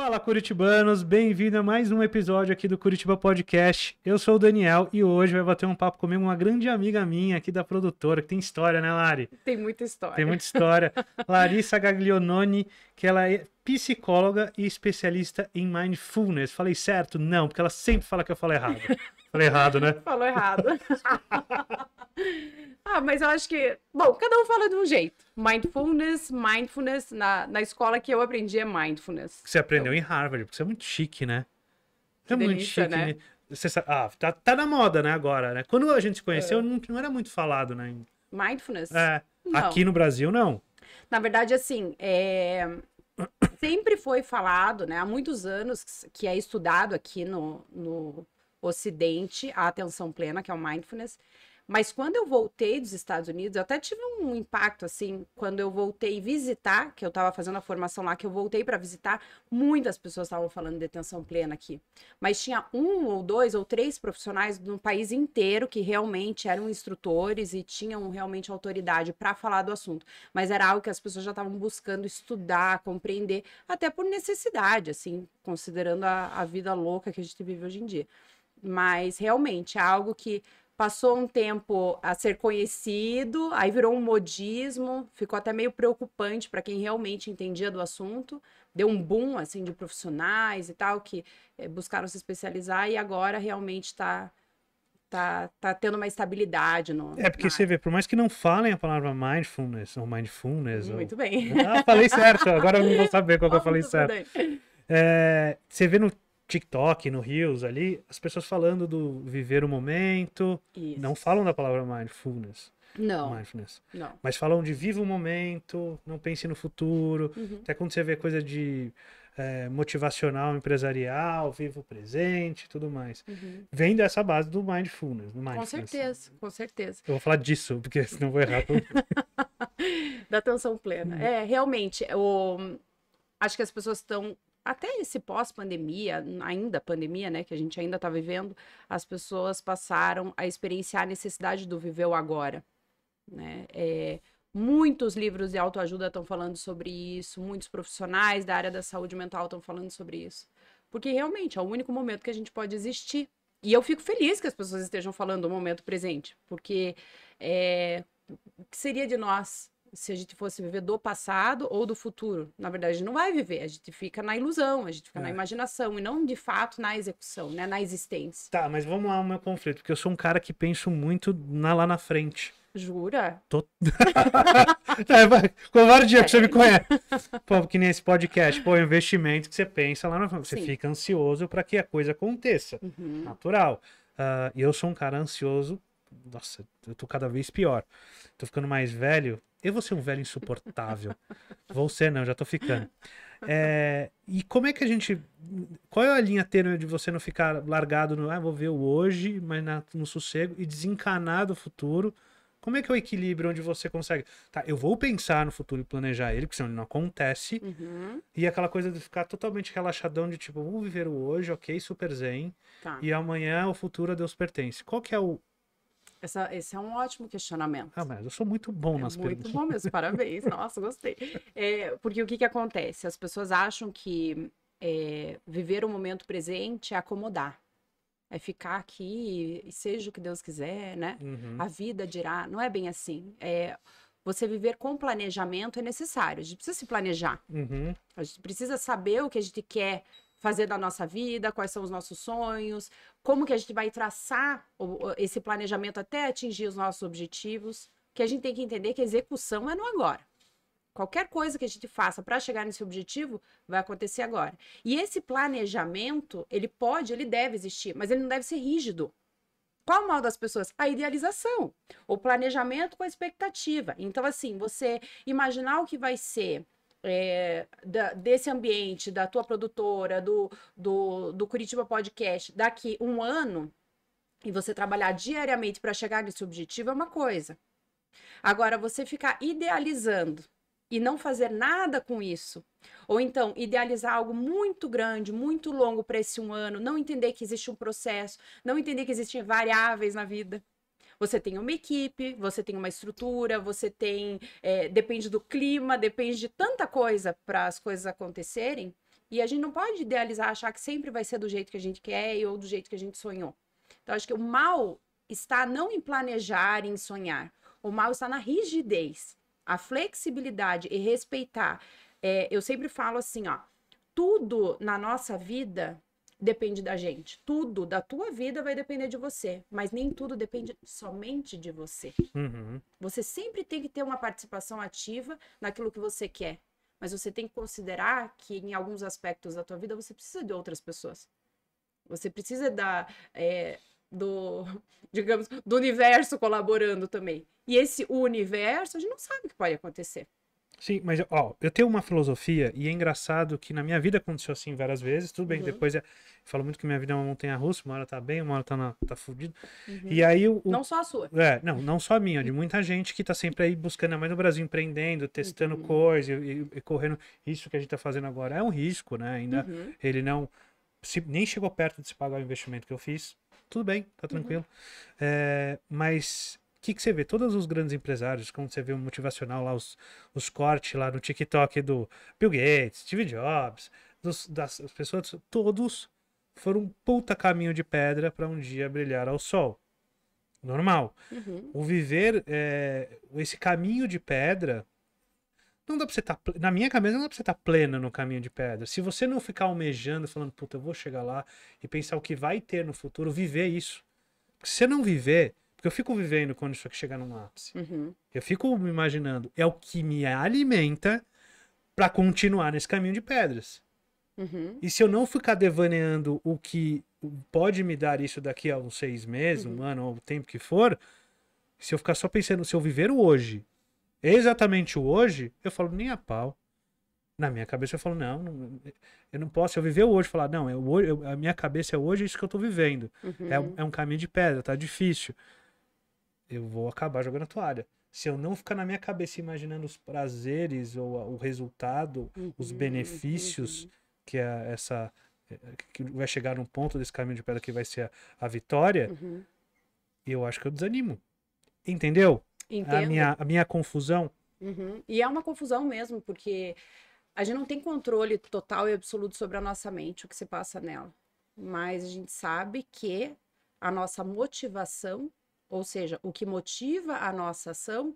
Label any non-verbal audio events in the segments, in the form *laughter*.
Fala Curitibanos, bem-vindo a mais um episódio aqui do Curitiba Podcast. Eu sou o Daniel e hoje vai bater um papo comigo uma grande amiga minha aqui da produtora, que tem história, né, Lari? Tem muita história. Tem muita história. *laughs* Larissa Gagliononi, que ela é psicóloga e especialista em mindfulness. Falei certo? Não, porque ela sempre fala que eu falo errado. Falei errado, né? *laughs* Falou errado. *laughs* ah, mas eu acho que. Bom, cada um fala de um jeito. Mindfulness, mindfulness. Na, na escola que eu aprendi é mindfulness. Você aprendeu então... em Harvard, porque você é muito chique, né? é delícia, muito chique, né? né? Você sabe... Ah, tá, tá na moda, né, agora, né? Quando a gente se conheceu, é. não, não era muito falado, né? Mindfulness? É. Não. Aqui no Brasil, não. Na verdade, assim, é sempre foi falado, né, há muitos anos que é estudado aqui no, no Ocidente a atenção plena, que é o mindfulness, mas quando eu voltei dos Estados Unidos, eu até tive um impacto assim, quando eu voltei visitar, que eu estava fazendo a formação lá, que eu voltei para visitar, muitas pessoas estavam falando de detenção plena aqui. Mas tinha um ou dois ou três profissionais no país inteiro que realmente eram instrutores e tinham realmente autoridade para falar do assunto, mas era algo que as pessoas já estavam buscando estudar, compreender, até por necessidade, assim, considerando a, a vida louca que a gente vive hoje em dia. Mas realmente é algo que passou um tempo a ser conhecido, aí virou um modismo, ficou até meio preocupante para quem realmente entendia do assunto, deu um boom assim de profissionais e tal que eh, buscaram se especializar e agora realmente está tá, tá tendo uma estabilidade no. É porque você vê, por mais que não falem a palavra mindfulness ou mindfulness. Muito ou... bem. Ah, falei certo, agora eu não vou saber qual que eu *laughs* falei certo. É, você vê no TikTok, no Rios ali, as pessoas falando do viver o momento. Isso. Não falam da palavra mindfulness. Não. Mindfulness. Não. Mas falam de viva o momento, não pense no futuro. Uhum. Até quando você vê coisa de é, motivacional, empresarial, viva o presente tudo mais. Uhum. Vem dessa base do mindfulness, do mindfulness. Com certeza, com certeza. Eu vou falar disso, porque senão vou errar tudo. *laughs* da atenção plena. Uhum. É, realmente, o... acho que as pessoas estão até esse pós-pandemia, ainda pandemia, né, que a gente ainda está vivendo, as pessoas passaram a experienciar a necessidade do viver o agora, né? É, muitos livros de autoajuda estão falando sobre isso, muitos profissionais da área da saúde mental estão falando sobre isso, porque realmente é o único momento que a gente pode existir. E eu fico feliz que as pessoas estejam falando do momento presente, porque é, o que seria de nós se a gente fosse viver do passado ou do futuro. Na verdade, não vai viver, a gente fica na ilusão, a gente fica é. na imaginação e não de fato na execução, né, na existência. Tá, mas vamos lá o meu conflito, porque eu sou um cara que penso muito na, lá na frente. Jura? Tô... *laughs* é, vai, covardia é. que você me é. conhece. Pô, que nem esse podcast. Pô, é investimento que você pensa lá na frente. Você Sim. fica ansioso para que a coisa aconteça. Uhum. Natural. Ah, e uh, eu sou um cara ansioso. Nossa, eu tô cada vez pior. Tô ficando mais velho eu vou ser um velho insuportável. vou ser, não, já tô ficando. É, e como é que a gente. Qual é a linha tênue de você não ficar largado no. Ah, vou ver o hoje, mas na, no sossego, e desencanar do futuro? Como é que é o equilíbrio onde você consegue. Tá, eu vou pensar no futuro e planejar ele, porque senão ele não acontece. Uhum. E aquela coisa de ficar totalmente relaxadão de tipo, vou viver o hoje, ok, super zen. Tá. E amanhã o futuro a Deus pertence. Qual que é o, essa, esse é um ótimo questionamento. Ah, mas eu sou muito bom é nas muito perguntas. Muito bom mesmo, parabéns. *laughs* Nossa, gostei. É, porque o que, que acontece? As pessoas acham que é, viver o momento presente é acomodar. É ficar aqui e seja o que Deus quiser, né? Uhum. A vida dirá. Não é bem assim. É, você viver com planejamento é necessário. A gente precisa se planejar. Uhum. A gente precisa saber o que a gente quer fazer da nossa vida, quais são os nossos sonhos, como que a gente vai traçar esse planejamento até atingir os nossos objetivos, que a gente tem que entender que a execução é no agora. Qualquer coisa que a gente faça para chegar nesse objetivo vai acontecer agora. E esse planejamento, ele pode, ele deve existir, mas ele não deve ser rígido. Qual o mal das pessoas? A idealização, o planejamento com a expectativa. Então, assim, você imaginar o que vai ser é, da, desse ambiente, da tua produtora, do, do, do Curitiba Podcast, daqui um ano, e você trabalhar diariamente para chegar nesse objetivo é uma coisa. Agora, você ficar idealizando e não fazer nada com isso, ou então idealizar algo muito grande, muito longo para esse um ano, não entender que existe um processo, não entender que existem variáveis na vida. Você tem uma equipe, você tem uma estrutura, você tem. É, depende do clima, depende de tanta coisa para as coisas acontecerem. E a gente não pode idealizar, achar que sempre vai ser do jeito que a gente quer ou do jeito que a gente sonhou. Então, acho que o mal está não em planejar, em sonhar. O mal está na rigidez, a flexibilidade e respeitar. É, eu sempre falo assim, ó, tudo na nossa vida depende da gente. Tudo da tua vida vai depender de você, mas nem tudo depende somente de você. Uhum. Você sempre tem que ter uma participação ativa naquilo que você quer, mas você tem que considerar que em alguns aspectos da tua vida você precisa de outras pessoas. Você precisa da é, do *laughs* digamos do universo colaborando também. E esse universo a gente não sabe o que pode acontecer. Sim, mas ó, eu tenho uma filosofia e é engraçado que na minha vida aconteceu assim várias vezes. Tudo bem, uhum. depois eu é, falo muito que minha vida é uma montanha russa, uma hora tá bem, uma hora tá, na, tá fudido. Uhum. E aí o, o, Não só a sua. É, não, não só a minha, de muita gente que tá sempre aí buscando, mais no Brasil, empreendendo, testando uhum. coisas e, e, correndo. Isso que a gente tá fazendo agora é um risco, né? Ainda uhum. ele não. Se, nem chegou perto de se pagar o investimento que eu fiz. Tudo bem, tá uhum. tranquilo. É, mas que, que você vê? Todos os grandes empresários, como você vê o motivacional lá, os, os cortes lá no TikTok do Bill Gates, Steve Jobs, dos, das pessoas, todos foram um puta caminho de pedra para um dia brilhar ao sol. Normal. Uhum. O viver, é, esse caminho de pedra, não dá pra você estar. Tá, na minha cabeça, não dá pra você estar tá plena no caminho de pedra. Se você não ficar almejando, falando, puta, eu vou chegar lá e pensar o que vai ter no futuro, viver isso. Porque se você não viver, porque eu fico vivendo quando isso aqui chegar num ápice. Uhum. Eu fico me imaginando. É o que me alimenta para continuar nesse caminho de pedras. Uhum. E se eu não ficar devaneando o que pode me dar isso daqui a uns seis meses, uhum. um ano, ou o tempo que for, se eu ficar só pensando, se eu viver o hoje, exatamente o hoje, eu falo, nem a pau. Na minha cabeça eu falo, não, não eu não posso, eu viver o hoje, falar, não, eu, é eu, a minha cabeça é hoje, é isso que eu tô vivendo. Uhum. É, é um caminho de pedra, tá difícil eu vou acabar jogando a toalha. Se eu não ficar na minha cabeça imaginando os prazeres ou o resultado, uhum, os benefícios uhum. que é essa eh, que vai chegar num ponto desse caminho de pedra que vai ser a, a vitória, uhum. eu acho que eu desanimo. Entendeu? Entendo. A minha, a minha confusão. Uhum. E é uma confusão mesmo, porque a gente não tem controle total e absoluto sobre a nossa mente, o que se passa nela. Mas a gente sabe que a nossa motivação ou seja, o que motiva a nossa ação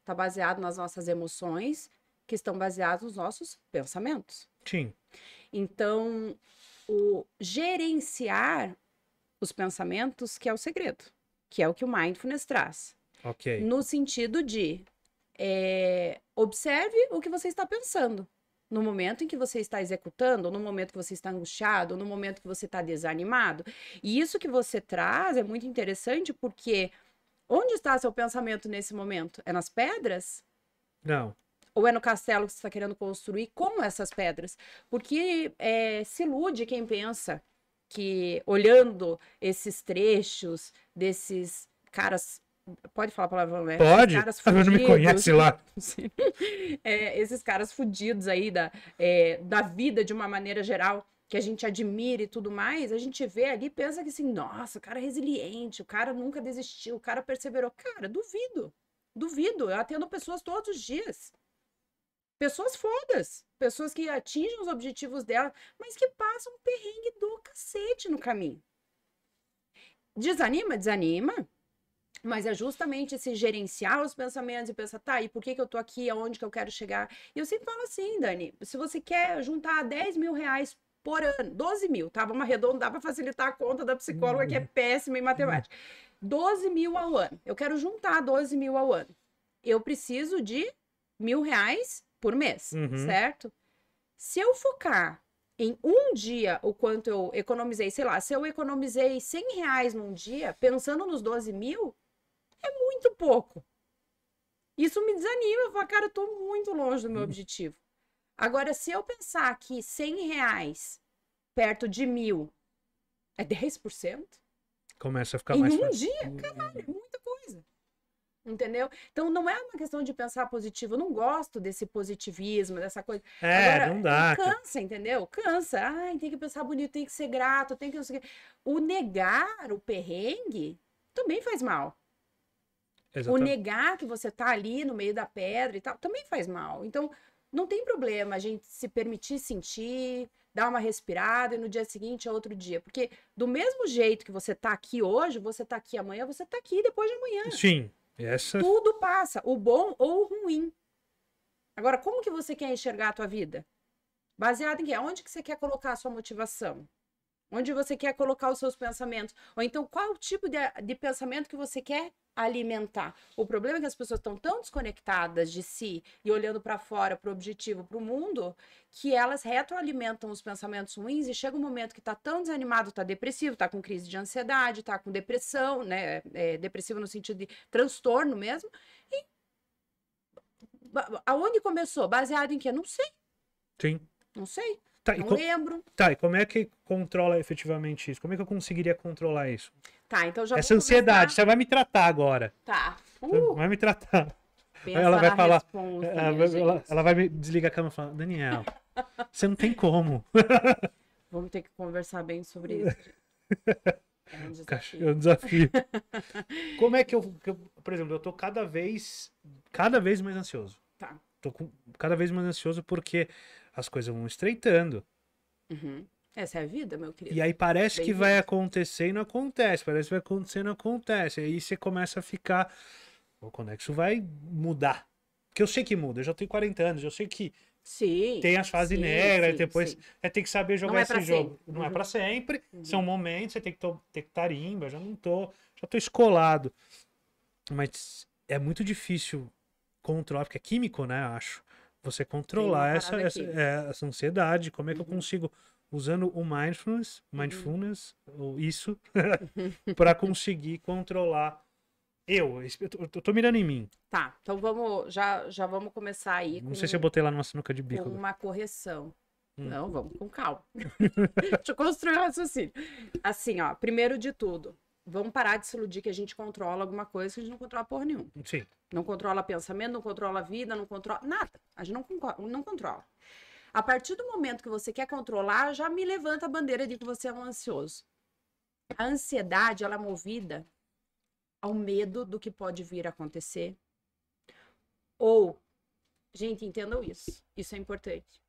está baseado nas nossas emoções, que estão baseadas nos nossos pensamentos. Sim. Então, o gerenciar os pensamentos que é o segredo, que é o que o mindfulness traz. Ok. No sentido de é, observe o que você está pensando no momento em que você está executando, ou no momento que você está angustiado, ou no momento que você está desanimado. E isso que você traz é muito interessante porque onde está seu pensamento nesse momento? É nas pedras? Não. Ou é no castelo que você está querendo construir? com essas pedras? Porque é, se ilude quem pensa que olhando esses trechos desses caras Pode falar palavrão, né? Pode. Esses caras fudidos, ah, não me conhece lá. *laughs* é, esses caras fudidos aí da, é, da vida de uma maneira geral, que a gente admira e tudo mais, a gente vê ali e pensa que assim, nossa, o cara é resiliente, o cara nunca desistiu, o cara perseverou. Cara, duvido. Duvido. Eu atendo pessoas todos os dias. Pessoas fodas, pessoas que atingem os objetivos dela, mas que passam um perrengue do cacete no caminho. Desanima? Desanima. Mas é justamente esse gerenciar os pensamentos e pensar, tá, e por que, que eu tô aqui, aonde que eu quero chegar? E eu sempre falo assim, Dani, se você quer juntar 10 mil reais por ano, 12 mil, tá? Vamos arredondar para facilitar a conta da psicóloga, que é uhum. péssima em matemática. 12 mil ao ano. Eu quero juntar 12 mil ao ano. Eu preciso de mil reais por mês, uhum. certo? Se eu focar em um dia o quanto eu economizei, sei lá, se eu economizei 100 reais num dia, pensando nos 12 mil, é muito pouco. Isso me desanima, eu falo, cara, eu tô muito longe do meu uhum. objetivo. Agora, se eu pensar que 100 reais perto de mil é 10%, começa a ficar em mais. Em um fácil. dia, caralho, é muita coisa. Entendeu? Então não é uma questão de pensar positivo. Eu não gosto desse positivismo, dessa coisa. É, Agora, não dá. Cansa, entendeu? Cansa. Ai, tem que pensar bonito, tem que ser grato, tem que O negar o perrengue também faz mal. Exatamente. O negar que você tá ali no meio da pedra e tal também faz mal. Então, não tem problema a gente se permitir sentir, dar uma respirada e no dia seguinte é outro dia. Porque do mesmo jeito que você tá aqui hoje, você tá aqui amanhã, você tá aqui depois de amanhã. Sim. Essa... Tudo passa, o bom ou o ruim. Agora, como que você quer enxergar a tua vida? Baseado em quê? Onde que você quer colocar a sua motivação? Onde você quer colocar os seus pensamentos? Ou então, qual o tipo de, de pensamento que você quer alimentar? O problema é que as pessoas estão tão desconectadas de si e olhando para fora, para o objetivo, para o mundo, que elas retroalimentam os pensamentos ruins e chega um momento que está tão desanimado, está depressivo, está com crise de ansiedade, está com depressão, né? É, depressivo no sentido de transtorno mesmo. E aonde começou? Baseado em quê? Não sei. Sim. Não sei. Tá, não com... lembro. Tá, e como é que controla efetivamente isso? Como é que eu conseguiria controlar isso? Tá, então já Essa ansiedade, começar... você vai me tratar agora. Tá. Uh, vai me tratar. ela vai falar. Resposta, é, ela, ela, ela, vai me desligar a cama e falar, Daniel, você não tem como. *laughs* Vamos ter que conversar bem sobre isso. É um *laughs* desafio. É um desafio. *laughs* como é que eu, que eu, Por exemplo, eu tô cada vez. Cada vez mais ansioso. Tá. Tô com, cada vez mais ansioso porque as coisas vão estreitando. Uhum. Essa é a vida, meu querido. E aí parece Bem que visto. vai acontecer e não acontece, parece que vai acontecer e não acontece. Aí você começa a ficar. o quando é que isso vai mudar? Porque eu sei que muda, eu já tenho 40 anos, eu sei que sim, tem as fases sim, negras, sim, depois sim. É, tem que saber jogar é esse jogo. Sempre. Não é uhum. é para sempre, uhum. são momentos, você tem que ter tarimba, já não tô, já tô escolado. Mas é muito difícil controlar, porque é químico, né, acho você controlar essa, essa, é, essa, ansiedade. Como é que uhum. eu consigo, usando o mindfulness, uhum. mindfulness uhum. ou isso, *laughs* *laughs* para conseguir controlar eu, eu tô, mirando em mim. Tá, então vamos, já, já vamos começar aí. Não sei se eu botei lá numa sinuca de bico. Uma correção. Hum. Não, vamos com calma. *laughs* Deixa eu construir um raciocínio. Assim, ó, primeiro de tudo, Vamos parar de se iludir que a gente controla alguma coisa que a gente não controla por nenhum. Sim. Não controla pensamento, não controla vida, não controla nada. A gente não, não controla. A partir do momento que você quer controlar, já me levanta a bandeira de que você é um ansioso. A ansiedade, ela é movida ao medo do que pode vir a acontecer. Ou, gente, entendam isso. Isso é importante.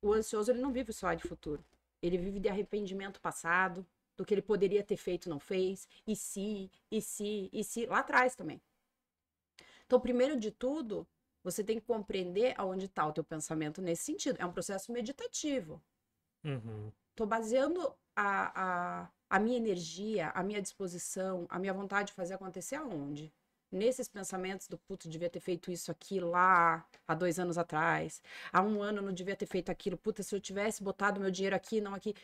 O ansioso, ele não vive só de futuro. Ele vive de arrependimento passado, do que ele poderia ter feito, não fez, e se, e se, e se, lá atrás também. Então, primeiro de tudo, você tem que compreender aonde está o teu pensamento nesse sentido. É um processo meditativo. Estou uhum. baseando a, a, a minha energia, a minha disposição, a minha vontade de fazer acontecer aonde? nesses pensamentos do puto, devia ter feito isso aqui lá há dois anos atrás, há um ano não devia ter feito aquilo, puta, se eu tivesse botado meu dinheiro aqui, não aqui.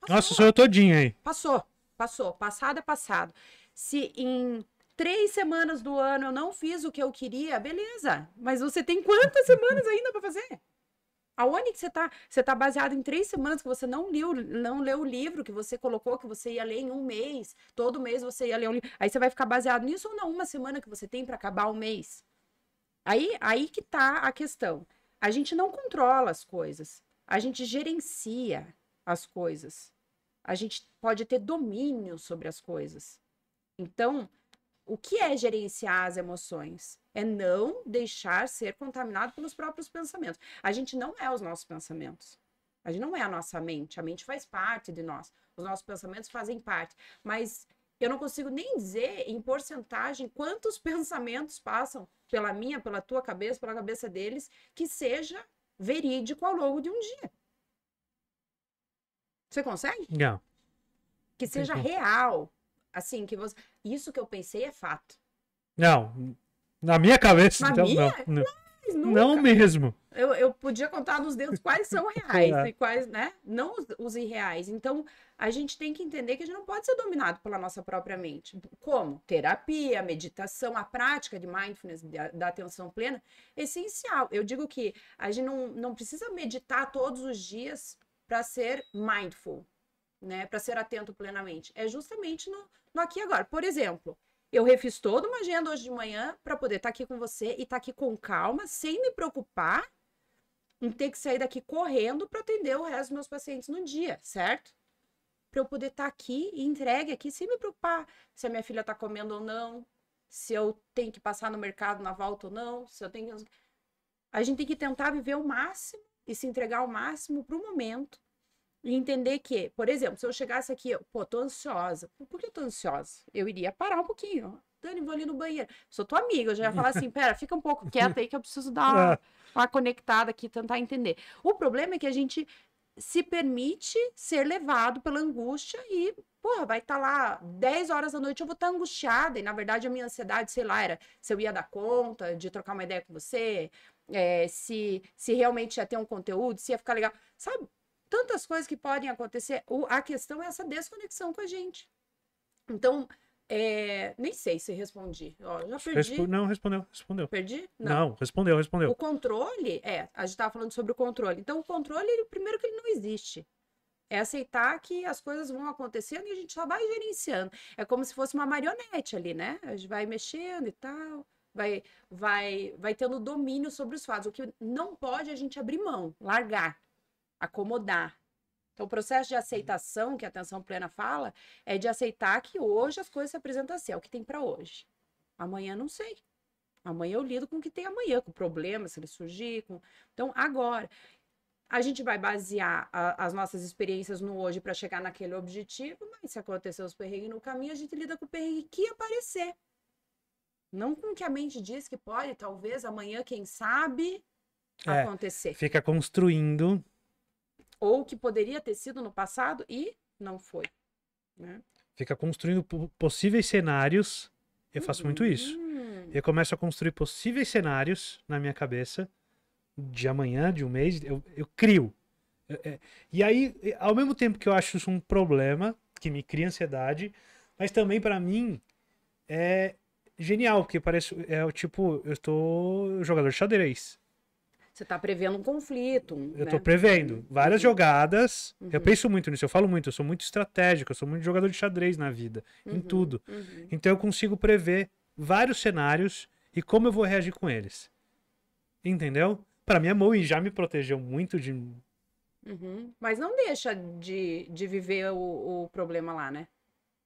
Passou. Nossa, sou eu todinho aí. Passou, passou. Passado é passado. Se em três semanas do ano eu não fiz o que eu queria, beleza. Mas você tem quantas semanas ainda para fazer? Aonde que você está? Você está baseado em três semanas que você não leu, não leu o livro que você colocou que você ia ler em um mês. Todo mês você ia ler um livro. Aí você vai ficar baseado nisso ou na Uma semana que você tem para acabar o mês. Aí, aí que tá a questão. A gente não controla as coisas. A gente gerencia as coisas. A gente pode ter domínio sobre as coisas. Então, o que é gerenciar as emoções? É não deixar ser contaminado pelos próprios pensamentos. A gente não é os nossos pensamentos. A gente não é a nossa mente. A mente faz parte de nós. Os nossos pensamentos fazem parte. Mas eu não consigo nem dizer em porcentagem quantos *laughs* pensamentos passam pela minha, pela tua cabeça, pela cabeça deles, que seja verídico ao longo de um dia. Você consegue? Não. Que seja real. Assim, que você. Isso que eu pensei é fato. Não. Na minha cabeça, Na então, minha? não. Não, não mesmo. Eu, eu podia contar nos dedos quais são *laughs* reais é. e quais, né? Não os, os irreais. Então, a gente tem que entender que a gente não pode ser dominado pela nossa própria mente. Como? Terapia, meditação, a prática de mindfulness, da, da atenção plena, é essencial. Eu digo que a gente não, não precisa meditar todos os dias para ser mindful, né? Para ser atento plenamente. É justamente no, no aqui e agora. Por exemplo, eu refiz toda uma agenda hoje de manhã para poder estar tá aqui com você e estar tá aqui com calma, sem me preocupar em ter que sair daqui correndo para atender o resto dos meus pacientes no dia, certo? Para eu poder estar tá aqui e entregue aqui sem me preocupar se a minha filha está comendo ou não, se eu tenho que passar no mercado na volta ou não, se eu tenho que... A gente tem que tentar viver o máximo e se entregar ao máximo para o momento e entender que, por exemplo, se eu chegasse aqui, eu, pô, tô ansiosa. Por que eu tô ansiosa? Eu iria parar um pouquinho. Dani, vou ali no banheiro. Sou tua amiga, eu já ia falar assim, pera, fica um pouco quieta aí que eu preciso dar uma, *laughs* é. uma conectada aqui, tentar entender. O problema é que a gente se permite ser levado pela angústia e, porra, vai estar tá lá 10 horas da noite, eu vou estar tá angustiada. E, na verdade, a minha ansiedade, sei lá, era se eu ia dar conta de trocar uma ideia com você, é, se, se realmente ia ter um conteúdo, se ia ficar legal. Sabe, tantas coisas que podem acontecer. O, a questão é essa desconexão com a gente. Então, é, nem sei se respondi. Ó, já perdi. Respo... Não, respondeu, respondeu. Perdi? Não. não. respondeu, respondeu. O controle, é, a gente estava falando sobre o controle. Então, o controle, ele, primeiro que ele não existe. É aceitar que as coisas vão acontecendo e a gente só vai gerenciando. É como se fosse uma marionete ali, né? A gente vai mexendo e tal vai, vai, vai tendo domínio sobre os fatos. O que não pode é a gente abrir mão, largar, acomodar. Então, o processo de aceitação que a atenção plena fala é de aceitar que hoje as coisas se apresentam assim, é o que tem para hoje. Amanhã não sei. Amanhã eu lido com o que tem amanhã, com problemas, se ele surgir. Com... Então, agora. A gente vai basear a, as nossas experiências no hoje para chegar naquele objetivo, mas se acontecer os perrengues no caminho, a gente lida com o perrengue que aparecer. Não com o que a mente diz que pode, talvez amanhã, quem sabe, é, acontecer. Fica construindo. Ou que poderia ter sido no passado e não foi. Né? Fica construindo possíveis cenários. Eu faço uhum. muito isso. Uhum. Eu começo a construir possíveis cenários na minha cabeça de amanhã, de um mês. Eu, eu crio. É, e aí, ao mesmo tempo que eu acho isso um problema, que me cria ansiedade, mas também para mim é, genial, porque parece. É o tipo, eu estou jogador de xadrez. Você está prevendo um conflito. Eu estou né? prevendo uhum. várias uhum. jogadas. Uhum. Eu penso muito nisso, eu falo muito, eu sou muito estratégico, eu sou muito jogador de xadrez na vida, uhum. em tudo. Uhum. Então eu consigo prever vários cenários e como eu vou reagir com eles. Entendeu? Para mim, a Moe já me protegeu muito de. Uhum. Mas não deixa de, de viver o, o problema lá, né?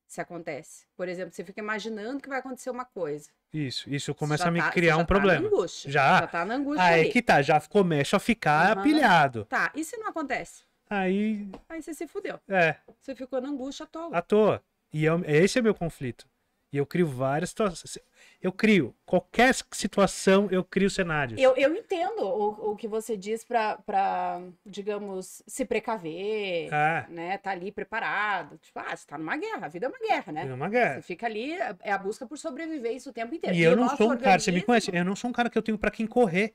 se acontece. Por exemplo, você fica imaginando que vai acontecer uma coisa. Isso, isso começa a me tá, criar um tá problema. angústia, já? Já tá na angústia. Aí ali. que tá, já começa a ficar uhum. pilhado. Tá, e se não acontece? Aí. Aí você se fudeu. É. Você ficou na angústia à toa. À toa. E eu, é esse é meu conflito. E eu crio várias situações. Eu crio. Qualquer situação, eu crio cenários. Eu, eu entendo o, o que você diz para, digamos, se precaver, ah. né? Tá ali preparado. Tipo, ah, você tá numa guerra. A vida é uma guerra, né? É uma guerra. Você fica ali, é a busca por sobreviver isso o tempo inteiro. E, e eu não sou um organismo... cara, você me conhece, eu não sou um cara que eu tenho para quem correr.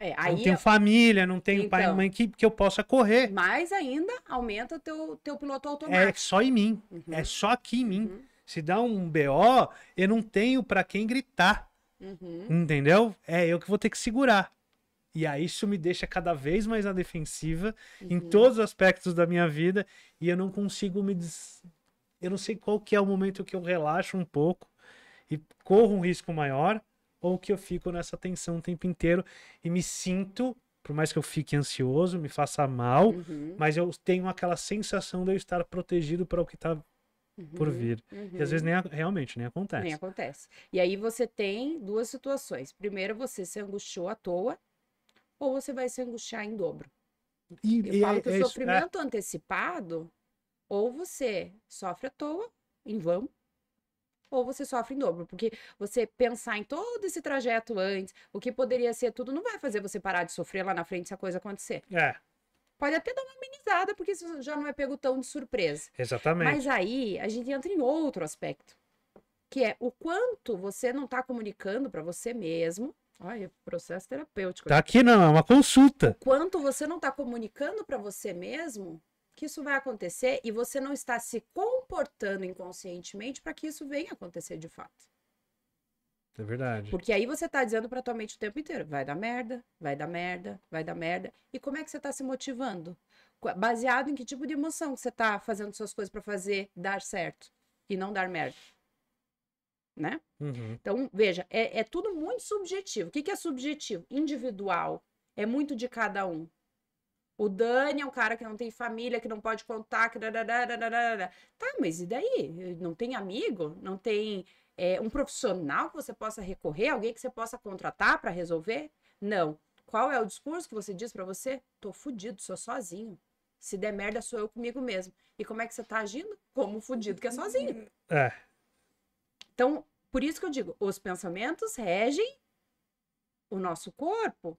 É, aí, não tenho família, não tenho então, pai e então. mãe que, que eu possa correr. Mas ainda aumenta o teu, teu piloto é automático. É só em mim. Uhum. É só aqui em mim. Uhum. Se dá um BO, eu não tenho para quem gritar. Uhum. Entendeu? É eu que vou ter que segurar. E aí isso me deixa cada vez mais na defensiva uhum. em todos os aspectos da minha vida e eu não consigo me des... eu não sei qual que é o momento que eu relaxo um pouco e corro um risco maior ou que eu fico nessa tensão o tempo inteiro e me sinto, por mais que eu fique ansioso, me faça mal, uhum. mas eu tenho aquela sensação de eu estar protegido para o que está uhum, por vir. Uhum. E às vezes uhum. nem, realmente nem acontece. Nem acontece. E aí você tem duas situações. Primeiro, você se angustiou à toa, ou você vai se angustiar em dobro. E, Eu e falo é, que é, é sofrimento isso, antecipado, ou você sofre à toa, em vão, ou você sofre em dobro, porque você pensar em todo esse trajeto antes, o que poderia ser tudo, não vai fazer você parar de sofrer lá na frente se a coisa acontecer. É. Pode até dar uma amenizada, porque isso já não é pego tão de surpresa. Exatamente. Mas aí a gente entra em outro aspecto, que é o quanto você não está comunicando para você mesmo. Olha, é processo terapêutico. Tá aqui não, é uma consulta. O quanto você não está comunicando para você mesmo que isso vai acontecer e você não está se comportando inconscientemente para que isso venha acontecer de fato. É verdade. Porque aí você tá dizendo pra tua mente o tempo inteiro, vai dar merda, vai dar merda, vai dar merda. E como é que você tá se motivando? Baseado em que tipo de emoção você tá fazendo suas coisas para fazer dar certo e não dar merda? Né? Uhum. Então, veja, é, é, tudo muito subjetivo. O que, que é subjetivo? Individual. É muito de cada um. O Dani é um cara que não tem família, que não pode contar, que... Tá, mas e daí? Não tem amigo? Não tem é, um profissional que você possa recorrer, alguém que você possa contratar para resolver? Não. Qual é o discurso que você diz para você? Tô fudido, sou sozinho. Se der merda, sou eu comigo mesmo. E como é que você tá agindo? Como fudido que é sozinho. É. Então, por isso que eu digo, os pensamentos regem o nosso corpo.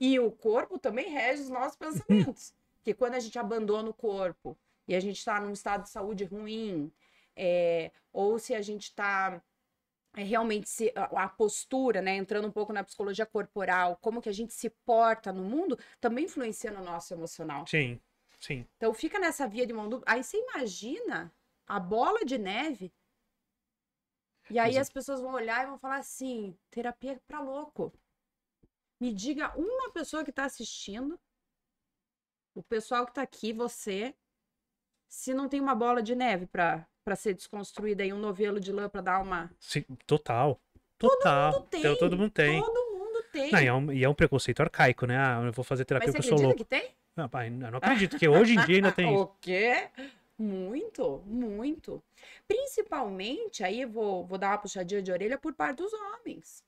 E o corpo também rege os nossos pensamentos. *laughs* que quando a gente abandona o corpo e a gente está num estado de saúde ruim, é, ou se a gente está é realmente se, a, a, postura, né, entrando um pouco na psicologia corporal, como que a gente se porta no mundo, também influencia no nosso emocional. Sim, sim. Então fica nessa via de mão dupla. Aí você imagina a bola de neve. E aí as pessoas vão olhar e vão falar assim: terapia é para louco. Me diga uma pessoa que está assistindo, o pessoal que está aqui, você, se não tem uma bola de neve para para ser desconstruída e um novelo de lã para dar uma. Sim, total. Total. Todo mundo tem. Então, todo mundo tem. Todo mundo tem. Não, e, é um, e é um preconceito arcaico, né? Ah, eu vou fazer terapia Mas porque eu sou louco. que tem? Não, pai, eu não acredito que hoje em dia ainda tem *laughs* isso. O quê? Muito, muito. Principalmente, aí eu vou, vou dar uma puxadinha de orelha por parte dos homens.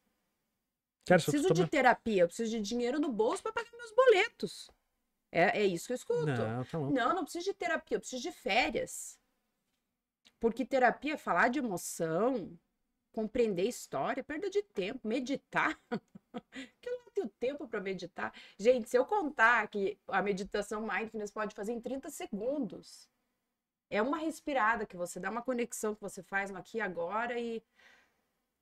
Cara, eu preciso de terapia, eu preciso de dinheiro no bolso para pagar meus boletos. É, é isso que eu escuto. Não, tá não, não preciso de terapia, eu preciso de férias. Porque terapia é falar de emoção, compreender história, perda de tempo, meditar. *laughs* que eu não tenho tempo para meditar. Gente, se eu contar que a meditação mindfulness pode fazer em 30 segundos. É uma respirada que você dá, uma conexão que você faz aqui e agora e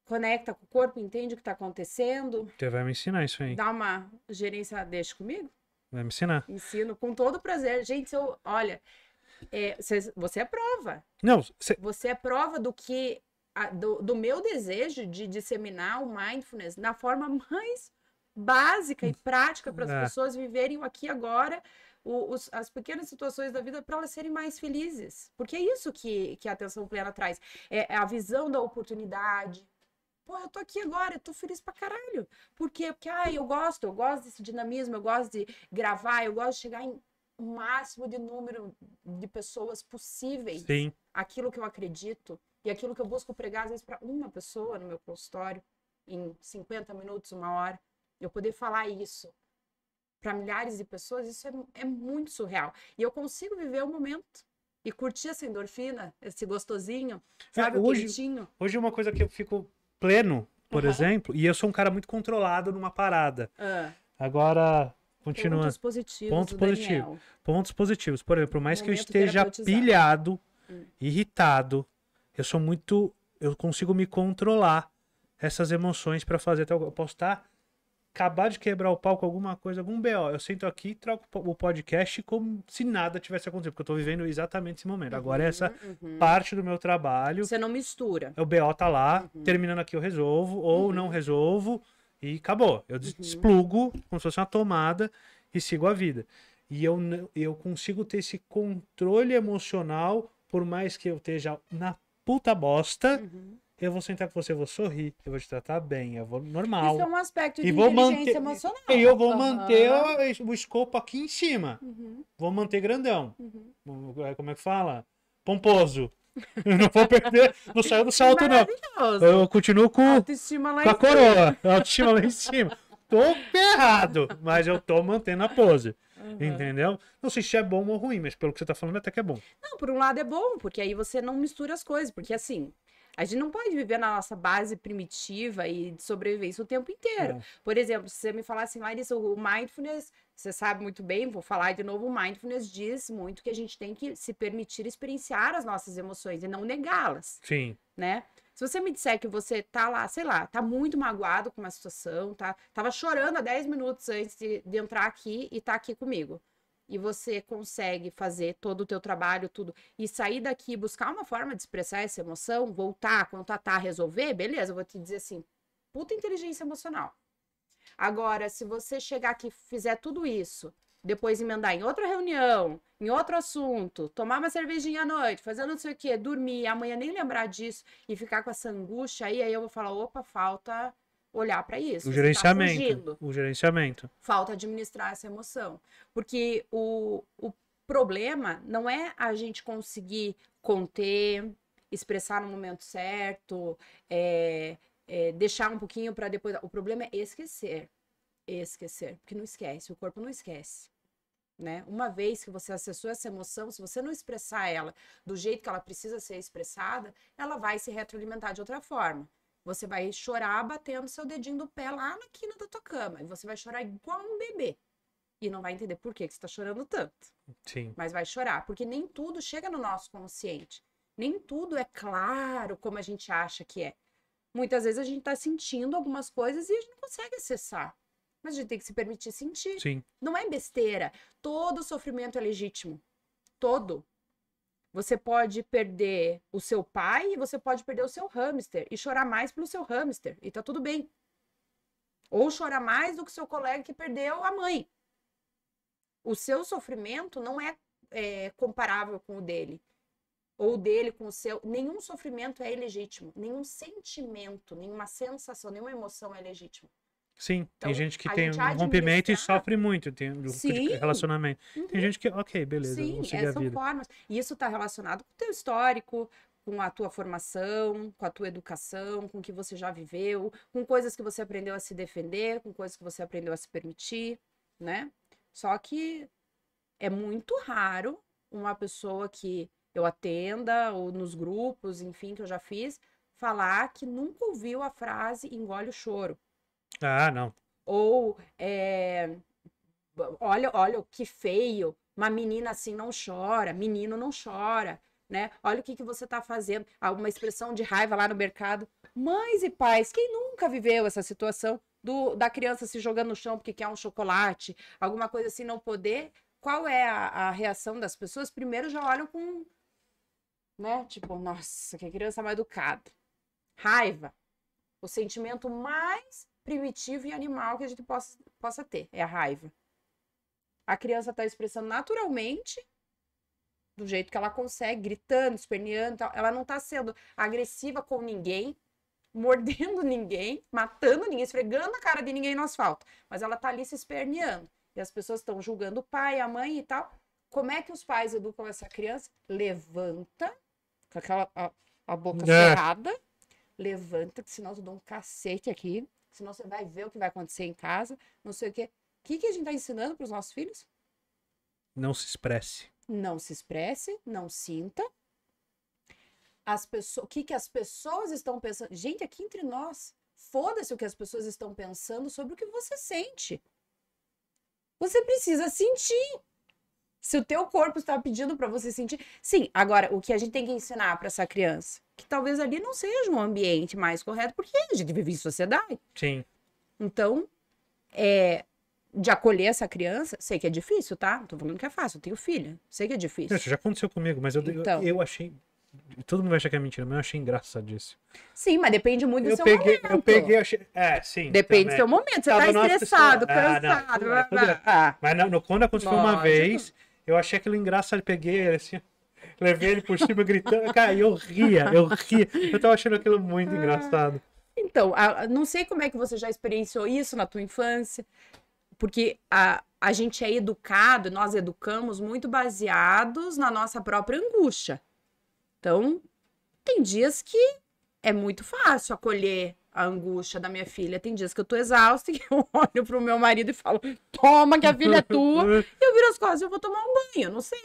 conecta com o corpo, entende o que está acontecendo. Você vai me ensinar isso aí. Dá uma gerência, deixa comigo? Vai me ensinar. Ensino com todo prazer. Gente, eu, olha, é, cê, você é prova. Não. Cê... Você é prova do que. A, do, do meu desejo de disseminar o mindfulness na forma mais básica e hum. prática para as é. pessoas viverem aqui agora os, as pequenas situações da vida para elas serem mais felizes. Porque é isso que, que a atenção plena traz. É, é a visão da oportunidade. Pô, eu tô aqui agora, eu tô feliz pra caralho. Por quê? Porque, ai eu gosto, eu gosto desse dinamismo, eu gosto de gravar, eu gosto de chegar em o máximo de número de pessoas possíveis Sim. aquilo que eu acredito e aquilo que eu busco pregar, às vezes, para uma pessoa no meu consultório, em 50 minutos, uma hora, eu poder falar isso para milhares de pessoas, isso é, é muito surreal. E eu consigo viver o momento e curtir essa endorfina, esse gostosinho, é, sabe, hoje, quentinho. Hoje uma coisa que eu fico pleno, por uhum. exemplo, e eu sou um cara muito controlado numa parada. Uhum. Agora, Continua. Pontos positivos. Pontos positivos. Pontos positivos. Por exemplo, por mais que eu esteja pilhado, hum. irritado, eu sou muito. Eu consigo me controlar essas emoções para fazer. Até eu posso estar tá, acabar de quebrar o palco alguma coisa, algum BO. Eu sento aqui e troco o podcast como se nada tivesse acontecido, porque eu tô vivendo exatamente esse momento. Uhum, Agora, essa uhum. parte do meu trabalho. Você não mistura. O BO tá lá, uhum. terminando aqui eu resolvo, ou uhum. não resolvo, e acabou. Eu uhum. desplugo como se fosse uma tomada e sigo a vida. E eu, eu consigo ter esse controle emocional, por mais que eu esteja na puta bosta. Uhum. Eu vou sentar com você, eu vou sorrir, eu vou te tratar bem, eu vou normal. Isso é um aspecto de e vou manter, emocional. E eu vou uhum. manter o, o, escopo aqui em cima. Uhum. Vou manter grandão. Uhum. Como é que fala? Pomposo. *laughs* não vou perder, não saiu do salto, não. Eu continuo com, com a coroa, a autoestima lá em cima. Tô ferrado, mas eu tô mantendo a pose. Uhum. Entendeu? Não sei se é bom ou ruim, mas pelo que você tá falando, até que é bom. Não, por um lado é bom, porque aí você não mistura as coisas. Porque assim, a gente não pode viver na nossa base primitiva e de sobrevivência o tempo inteiro. É. Por exemplo, se você me falar assim, Larissa, o mindfulness, você sabe muito bem, vou falar de novo, o mindfulness diz muito que a gente tem que se permitir experienciar as nossas emoções e não negá-las. Sim. Né? Se você me disser que você tá lá, sei lá, tá muito magoado com uma situação, tá, tava chorando há 10 minutos antes de, de entrar aqui e tá aqui comigo e você consegue fazer todo o teu trabalho, tudo, e sair daqui, buscar uma forma de expressar essa emoção, voltar, contatar, tá, tá, resolver, beleza, eu vou te dizer assim, puta inteligência emocional. Agora, se você chegar aqui, fizer tudo isso, depois emendar em outra reunião, em outro assunto, tomar uma cervejinha à noite, fazer não sei o quê, dormir, amanhã nem lembrar disso e ficar com essa angústia aí, aí eu vou falar, opa, falta olhar para isso. O tá gerenciamento. Tá o gerenciamento. Falta administrar essa emoção. Porque o, o problema não é a gente conseguir conter, expressar no momento certo, é, é, deixar um pouquinho para depois. O problema é esquecer. Esquecer. Porque não esquece, o corpo não esquece. Né? Uma vez que você acessou essa emoção, se você não expressar ela do jeito que ela precisa ser expressada, ela vai se retroalimentar de outra forma. Você vai chorar batendo seu dedinho do pé lá na quina da tua cama. E você vai chorar igual um bebê. E não vai entender por que, você está chorando tanto. Sim. Mas vai chorar, porque nem tudo chega no nosso consciente. Nem tudo é claro como a gente acha que é. Muitas vezes a gente está sentindo algumas coisas e a gente não consegue acessar. Mas a gente tem que se permitir sentir. Sim. Não é besteira. Todo sofrimento é legítimo. Todo. Você pode perder o seu pai e você pode perder o seu hamster e chorar mais pelo seu hamster e tá tudo bem. Ou chorar mais do que seu colega que perdeu a mãe. O seu sofrimento não é, é comparável com o dele ou dele com o seu. Nenhum sofrimento é ilegítimo, nenhum sentimento, nenhuma sensação, nenhuma emoção é legítimo. Sim, então, tem gente que tem gente um rompimento e sofre muito tem, um relacionamento. Uhum. Tem gente que, ok, beleza. Sim, é, são formas. E isso está relacionado com o teu histórico, com a tua formação, com a tua educação, com o que você já viveu, com coisas que você aprendeu a se defender, com coisas que você aprendeu a se permitir, né? Só que é muito raro uma pessoa que eu atenda ou nos grupos, enfim, que eu já fiz, falar que nunca ouviu a frase engole o choro. Ah, não. Ou é, olha, olha que feio, uma menina assim não chora, menino não chora, né? Olha o que, que você está fazendo. Alguma ah, expressão de raiva lá no mercado. Mães e pais, quem nunca viveu essa situação do, da criança se jogando no chão porque quer um chocolate, alguma coisa assim, não poder? Qual é a, a reação das pessoas? Primeiro já olham com, né? Tipo, nossa, que criança mal educada. Raiva. O sentimento mais primitivo e animal que a gente possa, possa ter, é a raiva. A criança está expressando naturalmente, do jeito que ela consegue, gritando, esperneando, tal. ela não está sendo agressiva com ninguém, *laughs* mordendo ninguém, matando ninguém, esfregando a cara de ninguém no asfalto, mas ela está ali se esperneando. E as pessoas estão julgando o pai, a mãe e tal. Como é que os pais educam essa criança? Levanta, com aquela a, a boca é. cerrada, levanta, que senão eu dou um cacete aqui senão você vai ver o que vai acontecer em casa, não sei o quê. O que, que a gente está ensinando para os nossos filhos? Não se expresse. Não se expresse, não sinta. As pessoas, o que, que as pessoas estão pensando? Gente, aqui entre nós, foda-se o que as pessoas estão pensando sobre o que você sente. Você precisa sentir. Se o teu corpo está pedindo para você sentir, sim. Agora, o que a gente tem que ensinar para essa criança, que talvez ali não seja um ambiente mais correto, porque a gente vive em sociedade. Sim. Então, é, de acolher essa criança, sei que é difícil, tá? Não tô falando que é fácil, eu tenho filha, sei que é difícil. Isso já aconteceu comigo, mas eu, então. eu, eu achei Todo mundo vai achar que é mentira, mas eu achei engraçadíssimo. Sim, mas depende muito do seu peguei, momento. Eu peguei, achei... É, sim. Depende também. do seu momento. Você está tá estressado, é, cansado. Ah, não, é blá, blá, blá. Ah, mas não, quando aconteceu Lógico. uma vez, eu achei aquilo engraçado, peguei ele assim, *laughs* levei ele por cima gritando. Cara, eu ria, eu ria. Eu tava achando aquilo muito ah. engraçado. Então, a, não sei como é que você já experienciou isso na tua infância, porque a, a gente é educado, nós educamos muito baseados na nossa própria angústia. Então, tem dias que é muito fácil acolher a angústia da minha filha. Tem dias que eu tô exausta *laughs* e eu olho pro meu marido e falo: toma, que a filha é tua. e *laughs* eu viro as costas, eu vou tomar um banho. não sei.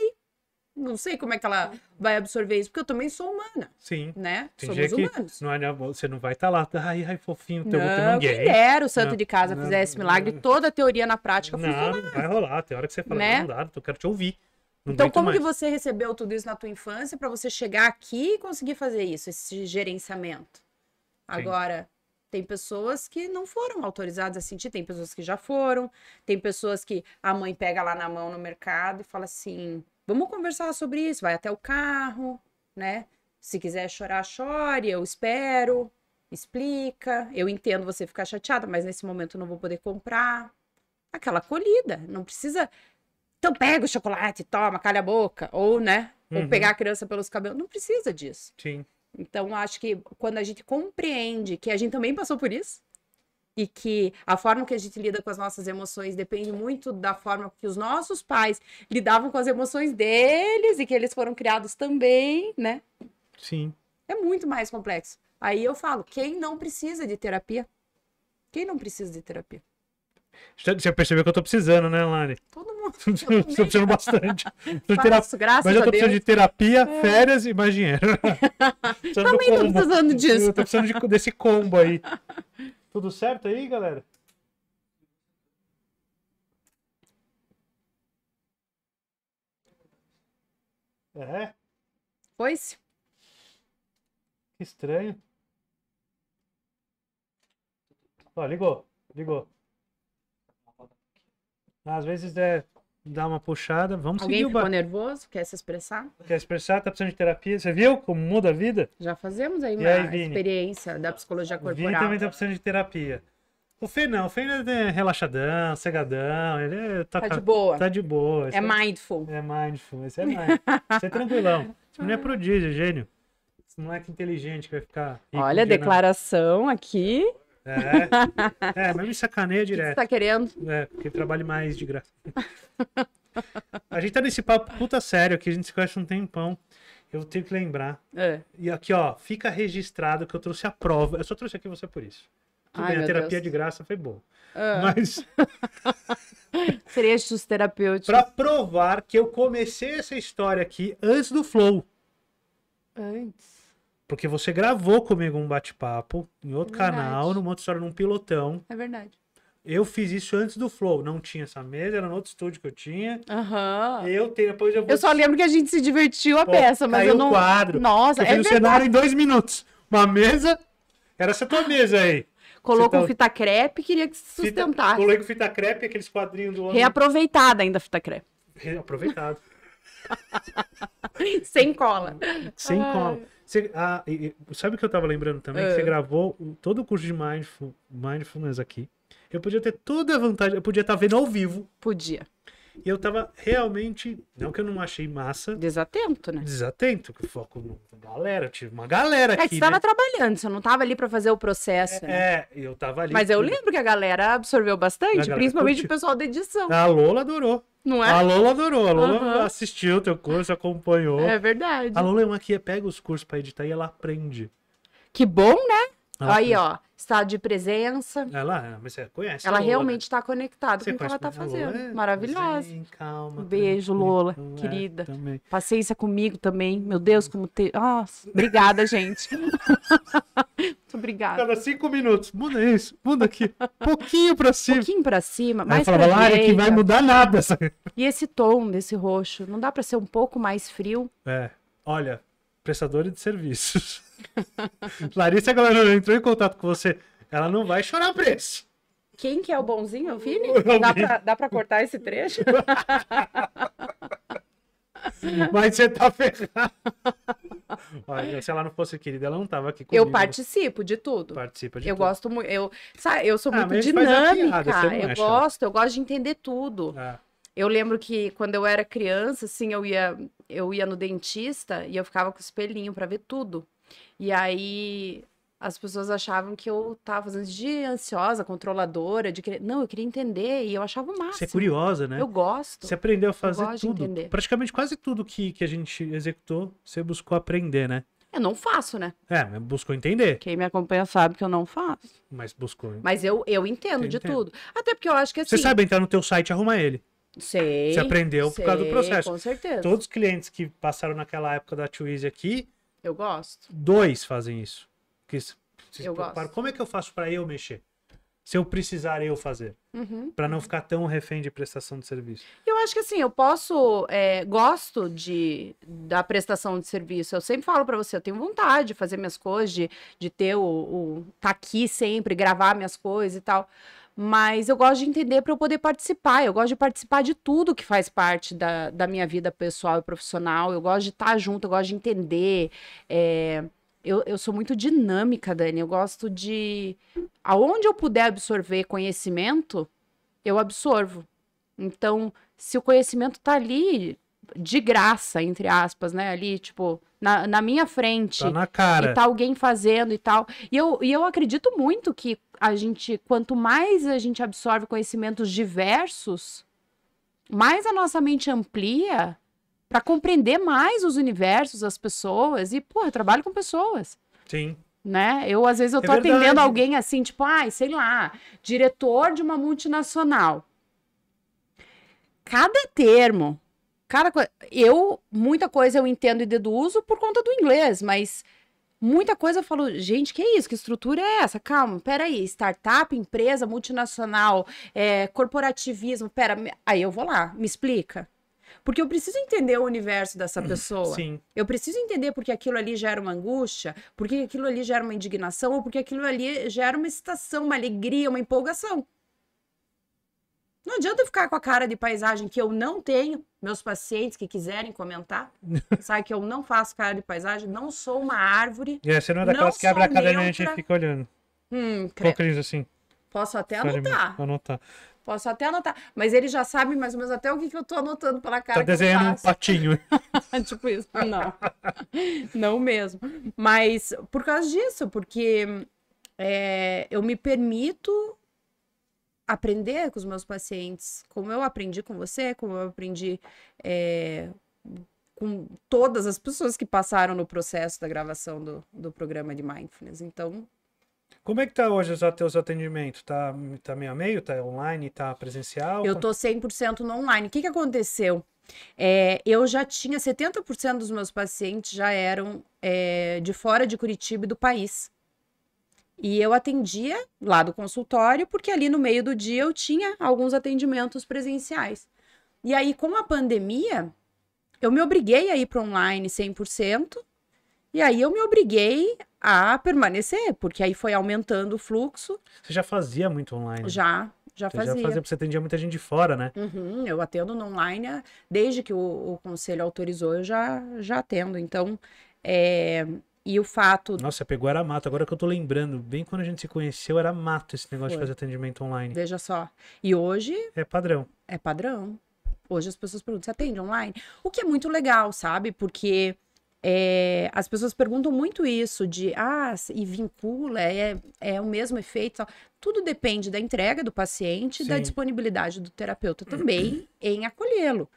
Não sei como é que ela vai absorver isso, porque eu também sou humana. Sim. Né? Tem Somos humanos. Não é, você não vai estar tá lá, tá, ai, ai, fofinho, teu não, ninguém. Quem dera o santo não, de casa não, fizesse não, milagre, toda a teoria na prática não, funcionasse. Não, vai rolar. Tem hora que você fala, né? não dá, eu quero te ouvir. Não então, como mais. que você recebeu tudo isso na tua infância para você chegar aqui e conseguir fazer isso, esse gerenciamento? Sim. Agora, tem pessoas que não foram autorizadas a sentir, tem pessoas que já foram, tem pessoas que a mãe pega lá na mão no mercado e fala assim: vamos conversar sobre isso, vai até o carro, né? Se quiser chorar, chore, eu espero, explica. Eu entendo você ficar chateada, mas nesse momento não vou poder comprar. Aquela colhida, não precisa. Então pega o chocolate, toma, calha a boca, ou né? Uhum. Ou pegar a criança pelos cabelos. Não precisa disso. Sim. Então, acho que quando a gente compreende que a gente também passou por isso e que a forma que a gente lida com as nossas emoções depende muito da forma que os nossos pais lidavam com as emoções deles e que eles foram criados também, né? Sim. É muito mais complexo. Aí eu falo, quem não precisa de terapia? Quem não precisa de terapia? Você percebeu que eu tô precisando, né, Lani? Todo mundo. *laughs* Estou precisando bastante. *laughs* Tô terap... graças Mas eu tô precisando Deus. de terapia, é. férias e mais dinheiro. *laughs* Também tô precisando disso. Eu tô precisando de, desse combo aí. Tudo certo aí, galera? É? Pois. Que estranho. Ó, ligou, ligou. Às vezes é dar uma puxada, vamos Alguém seguir ficou nervoso? Quer se expressar? Quer se expressar? Tá precisando de terapia? Você viu como muda a vida? Já fazemos aí uma aí, experiência da psicologia corporal. Vini também tá precisando de terapia. O Fê não, o Fê é relaxadão, cegadão, ele é, tá, tá, de boa. Tá de boa. É, é mindful. É mindful, esse é *laughs* mindful. esse é tranquilão. Esse menino é prodígio, é gênio. Esse moleque inteligente que vai ficar. Olha, a declaração não. aqui. É, é mas me sacaneia direto. Você tá querendo? É, porque trabalho mais de graça. *laughs* a gente tá nesse papo puta sério aqui, a gente se conhece um tempão. Eu tenho que lembrar. É. E aqui, ó, fica registrado que eu trouxe a prova. Eu só trouxe aqui você por isso. Tudo Ai, bem, a terapia Deus. de graça foi boa. É. Mas. *laughs* Trechos terapêuticos. Pra provar que eu comecei essa história aqui antes do Flow. Antes. Porque você gravou comigo um bate-papo em outro é canal, numa outra história, num pilotão. É verdade. Eu fiz isso antes do Flow. Não tinha essa mesa, era no outro estúdio que eu tinha. Aham. Uhum. Eu tenho, depois eu vou... Eu só lembro que a gente se divertiu a Pô, peça, mas eu não... o quadro. Nossa, eu é fiz verdade. o cenário em dois minutos. Uma mesa... Era essa tua mesa aí. Colou tá... com fita crepe, queria que se sustentasse. Fita... Colei com fita crepe, aqueles quadrinhos do... Ano. Reaproveitada ainda a fita crepe. Reaproveitado. *laughs* Sem cola. Sem Ai. cola. Você, ah, sabe o que eu tava lembrando também? É. Que você ah. gravou todo o curso de Mindful, Mindfulness aqui. Eu podia ter toda a vantagem, eu podia estar tá vendo ao vivo. Podia. E eu tava realmente, não que eu não achei massa. Desatento, né? Desatento, que foco na galera, eu tive uma galera é aqui. É, você tava né? trabalhando, você não tava ali para fazer o processo. É, né? é, eu tava ali. Mas eu lembro que a galera absorveu bastante, galera principalmente curtiu. o pessoal da edição. A Lola adorou. Não é? A Lola adorou, a Lola uhum. assistiu o teu curso, acompanhou. É verdade. A Lola é uma que pega os cursos para editar e ela aprende. Que bom, né? Ela Aí, pensa. ó, estado de presença. Ela, é, mas você conhece. Ela né? realmente está conectada com o que ela está fazendo. É, Maravilhosa. Sim, calma. Um beijo, Lola, é, querida. Paciência comigo também. Meu Deus, como te. Nossa, obrigada, gente. *laughs* Muito obrigada. Cada cinco minutos, muda isso, muda aqui. *laughs* Pouquinho pra cima. Pouquinho pra cima, mas Aí eu falava, é que vai mudar nada. Essa... E esse tom desse roxo, não dá pra ser um pouco mais frio? É, olha, prestadores de serviços. *laughs* Larissa Galera entrou em contato com você, ela não vai chorar preço. Quem que é o bonzinho, Vini? *laughs* É dá pra, dá pra cortar esse trecho? *laughs* Mas você tá ferrado. *laughs* Olha, se ela não fosse querida, ela não tava aqui comigo. Eu participo de tudo. Participa de eu tudo. Gosto, eu gosto Eu sou ah, muito dinâmica. Piada, eu gosto, eu gosto de entender tudo. Ah. Eu lembro que quando eu era criança, assim, eu ia, eu ia no dentista e eu ficava com o espelhinho para ver tudo. E aí as pessoas achavam que eu estava fazendo de ansiosa, controladora, de querer... Não, eu queria entender e eu achava o máximo. Você é curiosa, né? Eu gosto. Você aprendeu a fazer tudo. Praticamente quase tudo que, que a gente executou, você buscou aprender, né? Eu não faço, né? É, buscou entender. Quem me acompanha sabe que eu não faço. Mas buscou. Mas eu, eu entendo eu de entendo. tudo. Até porque eu acho que assim... Você sabe entrar no teu site e arrumar ele. Sei. Você aprendeu sei, por causa do processo. Com certeza. Todos os clientes que passaram naquela época da Twizy aqui... Eu gosto. Dois fazem isso que se, se eu gosto. como é que eu faço para eu mexer? Se eu precisar eu fazer, uhum. para não ficar tão refém de prestação de serviço. Eu acho que assim, eu posso, é, gosto de da prestação de serviço. Eu sempre falo para você, eu tenho vontade de fazer minhas coisas, de, de ter o, o tá aqui sempre, gravar minhas coisas e tal mas eu gosto de entender para eu poder participar. Eu gosto de participar de tudo que faz parte da, da minha vida pessoal e profissional. Eu gosto de estar tá junto, eu gosto de entender. É... Eu, eu sou muito dinâmica, Dani. Eu gosto de. Aonde eu puder absorver conhecimento, eu absorvo. Então, se o conhecimento tá ali, de graça, entre aspas, né? Ali, tipo, na, na minha frente. Tá na cara. E tá alguém fazendo e tal. E eu, e eu acredito muito que a gente, quanto mais a gente absorve conhecimentos diversos, mais a nossa mente amplia para compreender mais os universos, as pessoas. E, porra, eu trabalho com pessoas. Sim. Né? Eu, às vezes, eu é tô é atendendo alguém assim, tipo, ai, sei lá, diretor de uma multinacional. Cada termo, cada coisa. Eu, muita coisa eu entendo e deduzo por conta do inglês, mas muita coisa eu falo, gente, que é isso? Que estrutura é essa? Calma, peraí, startup, empresa, multinacional, é, corporativismo, pera, aí eu vou lá, me explica. Porque eu preciso entender o universo dessa uhum, pessoa. Sim. Eu preciso entender porque aquilo ali gera uma angústia, porque aquilo ali gera uma indignação, ou porque aquilo ali gera uma excitação, uma alegria, uma empolgação. Não adianta eu ficar com a cara de paisagem que eu não tenho. Meus pacientes que quiserem comentar, *laughs* sabe que eu não faço cara de paisagem, não sou uma árvore. É, você não é daquelas que abre a cadeira e a gente fica olhando. Hum, Cris, assim. Posso até anotar. anotar. Posso até anotar. Mas ele já sabe mais ou menos até o que, que eu tô anotando pela cara. Tá desenhando um patinho. *laughs* tipo isso. Não. *laughs* Não mesmo. Mas por causa disso, porque é, eu me permito aprender com os meus pacientes, como eu aprendi com você, como eu aprendi é, com todas as pessoas que passaram no processo da gravação do, do programa de Mindfulness. Então, como é que tá hoje os teus atendimentos? Tá, tá meio a meio? Tá online? Tá presencial? Eu tô 100% no online. O que que aconteceu? É, eu já tinha 70% dos meus pacientes já eram é, de fora de Curitiba e do país. E eu atendia lá do consultório, porque ali no meio do dia eu tinha alguns atendimentos presenciais. E aí, com a pandemia, eu me obriguei a ir para online 100%, e aí eu me obriguei a permanecer, porque aí foi aumentando o fluxo. Você já fazia muito online? Já, já você fazia. Já fazia, porque você atendia muita gente de fora, né? Uhum, eu atendo no online, desde que o, o conselho autorizou, eu já, já atendo. Então, é, e o fato. Nossa, pegou era mato. Agora que eu tô lembrando, bem quando a gente se conheceu, era mato esse negócio Foi. de fazer atendimento online. Veja só. E hoje. É padrão. É padrão. Hoje as pessoas perguntam se atende online. O que é muito legal, sabe? Porque é, as pessoas perguntam muito isso de ah, e vincula, é, é o mesmo efeito. Tudo depende da entrega do paciente e da disponibilidade do terapeuta também em acolhê-lo.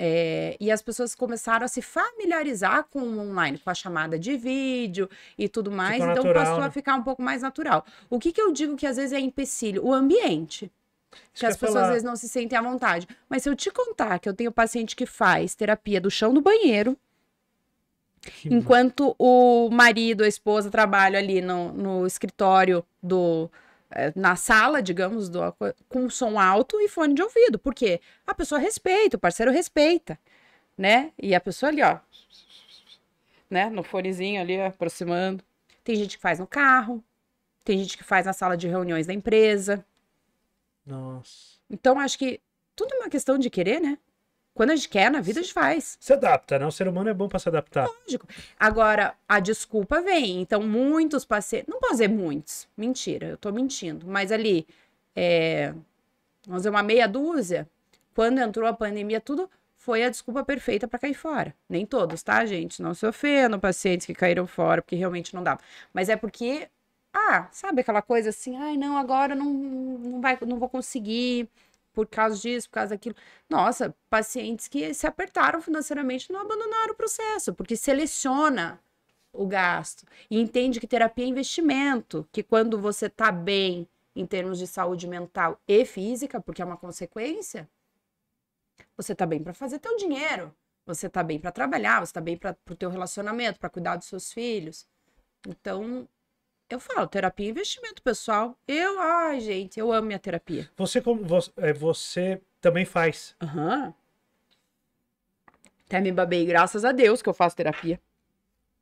É, e as pessoas começaram a se familiarizar com o online, com a chamada de vídeo e tudo mais, Ficou então natural, passou né? a ficar um pouco mais natural. O que, que eu digo que às vezes é empecilho? O ambiente. que as pessoas falar. às vezes não se sentem à vontade. Mas se eu te contar que eu tenho paciente que faz terapia do chão do banheiro, que Enquanto o marido, a esposa trabalham ali no, no escritório do eh, na sala, digamos, do, com som alto e fone de ouvido, porque a pessoa respeita, o parceiro respeita, né? E a pessoa ali, ó, né, no fonezinho ali, aproximando. Tem gente que faz no carro, tem gente que faz na sala de reuniões da empresa. Nossa. Então acho que tudo é uma questão de querer, né? Quando a gente quer, na vida a gente faz. Se adapta, né? O ser humano é bom para se adaptar. Lógico. Agora, a desculpa vem. Então, muitos pacientes. Não posso dizer muitos. Mentira, eu tô mentindo. Mas ali, é... vamos dizer, uma meia dúzia. Quando entrou a pandemia, tudo foi a desculpa perfeita para cair fora. Nem todos, tá, gente? Não se ofendam pacientes que caíram fora, porque realmente não dava. Mas é porque, ah, sabe aquela coisa assim, ai, não, agora não, não, vai, não vou conseguir por causa disso, por causa daquilo. Nossa, pacientes que se apertaram financeiramente não abandonaram o processo, porque seleciona o gasto e entende que terapia é investimento, que quando você está bem em termos de saúde mental e física, porque é uma consequência, você está bem para fazer teu dinheiro, você está bem para trabalhar, você está bem para o teu relacionamento, para cuidar dos seus filhos. Então, eu falo, terapia é investimento pessoal. Eu, ai, gente, eu amo minha terapia. Você como você, é, você também faz? Aham. Uhum. Até me babei, graças a Deus que eu faço terapia.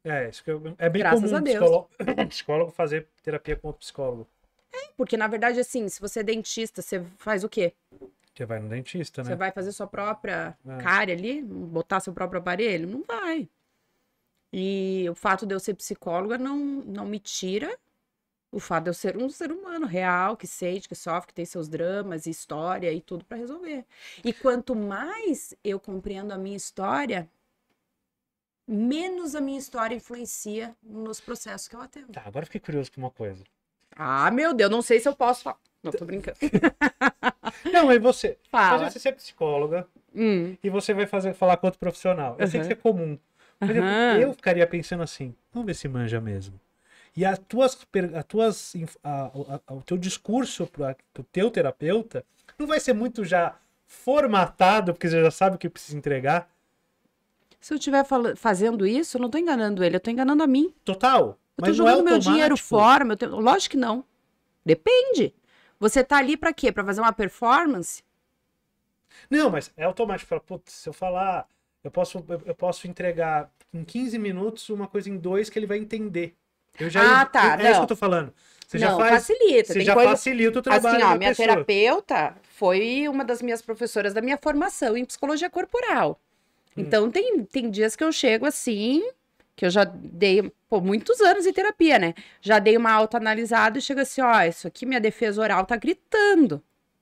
É, isso que eu, é bem graças comum a Deus. Psicólogo, *coughs* psicólogo fazer terapia com outro psicólogo. É, porque na verdade assim, se você é dentista, você faz o quê? Você vai no dentista, né? Você vai fazer sua própria é. cara ali, botar seu próprio aparelho? Não vai. E o fato de eu ser psicóloga não, não me tira o fato de eu ser um ser humano real, que sente, que sofre, que tem seus dramas e história e tudo para resolver. E quanto mais eu compreendo a minha história, menos a minha história influencia nos processos que eu atendo. Tá, agora fiquei curioso com uma coisa. Ah, meu Deus, não sei se eu posso falar. Não, tô brincando. *laughs* não, aí você. Fala. Mas você é psicóloga hum. e você vai fazer, falar com outro profissional. Eu uhum. sei que isso é comum. Mas uhum. eu, ficaria pensando assim, vamos ver se manja mesmo. E as tuas, a tuas, a, a, o teu discurso para o teu terapeuta não vai ser muito já formatado, porque você já sabe o que precisa entregar. Se eu estiver fazendo isso, eu não estou enganando ele, eu estou enganando a mim. Total. Eu estou é jogando é meu dinheiro fora. Tenho... Lógico que não. Depende. Você está ali para quê? Para fazer uma performance? Não, mas é automático. Fala, putz, se eu falar eu posso, eu posso entregar em 15 minutos uma coisa em dois que ele vai entender. Eu já, ah, tá. É, é não. isso que eu tô falando. Você não, já faz, facilita. Você já coisa... facilita o trabalho. Assim, ó, minha pessoa. terapeuta foi uma das minhas professoras da minha formação em psicologia corporal. Hum. Então, tem, tem dias que eu chego assim, que eu já dei pô, muitos anos em terapia, né? Já dei uma autoanalisada e chego assim: ó, isso aqui, minha defesa oral tá gritando.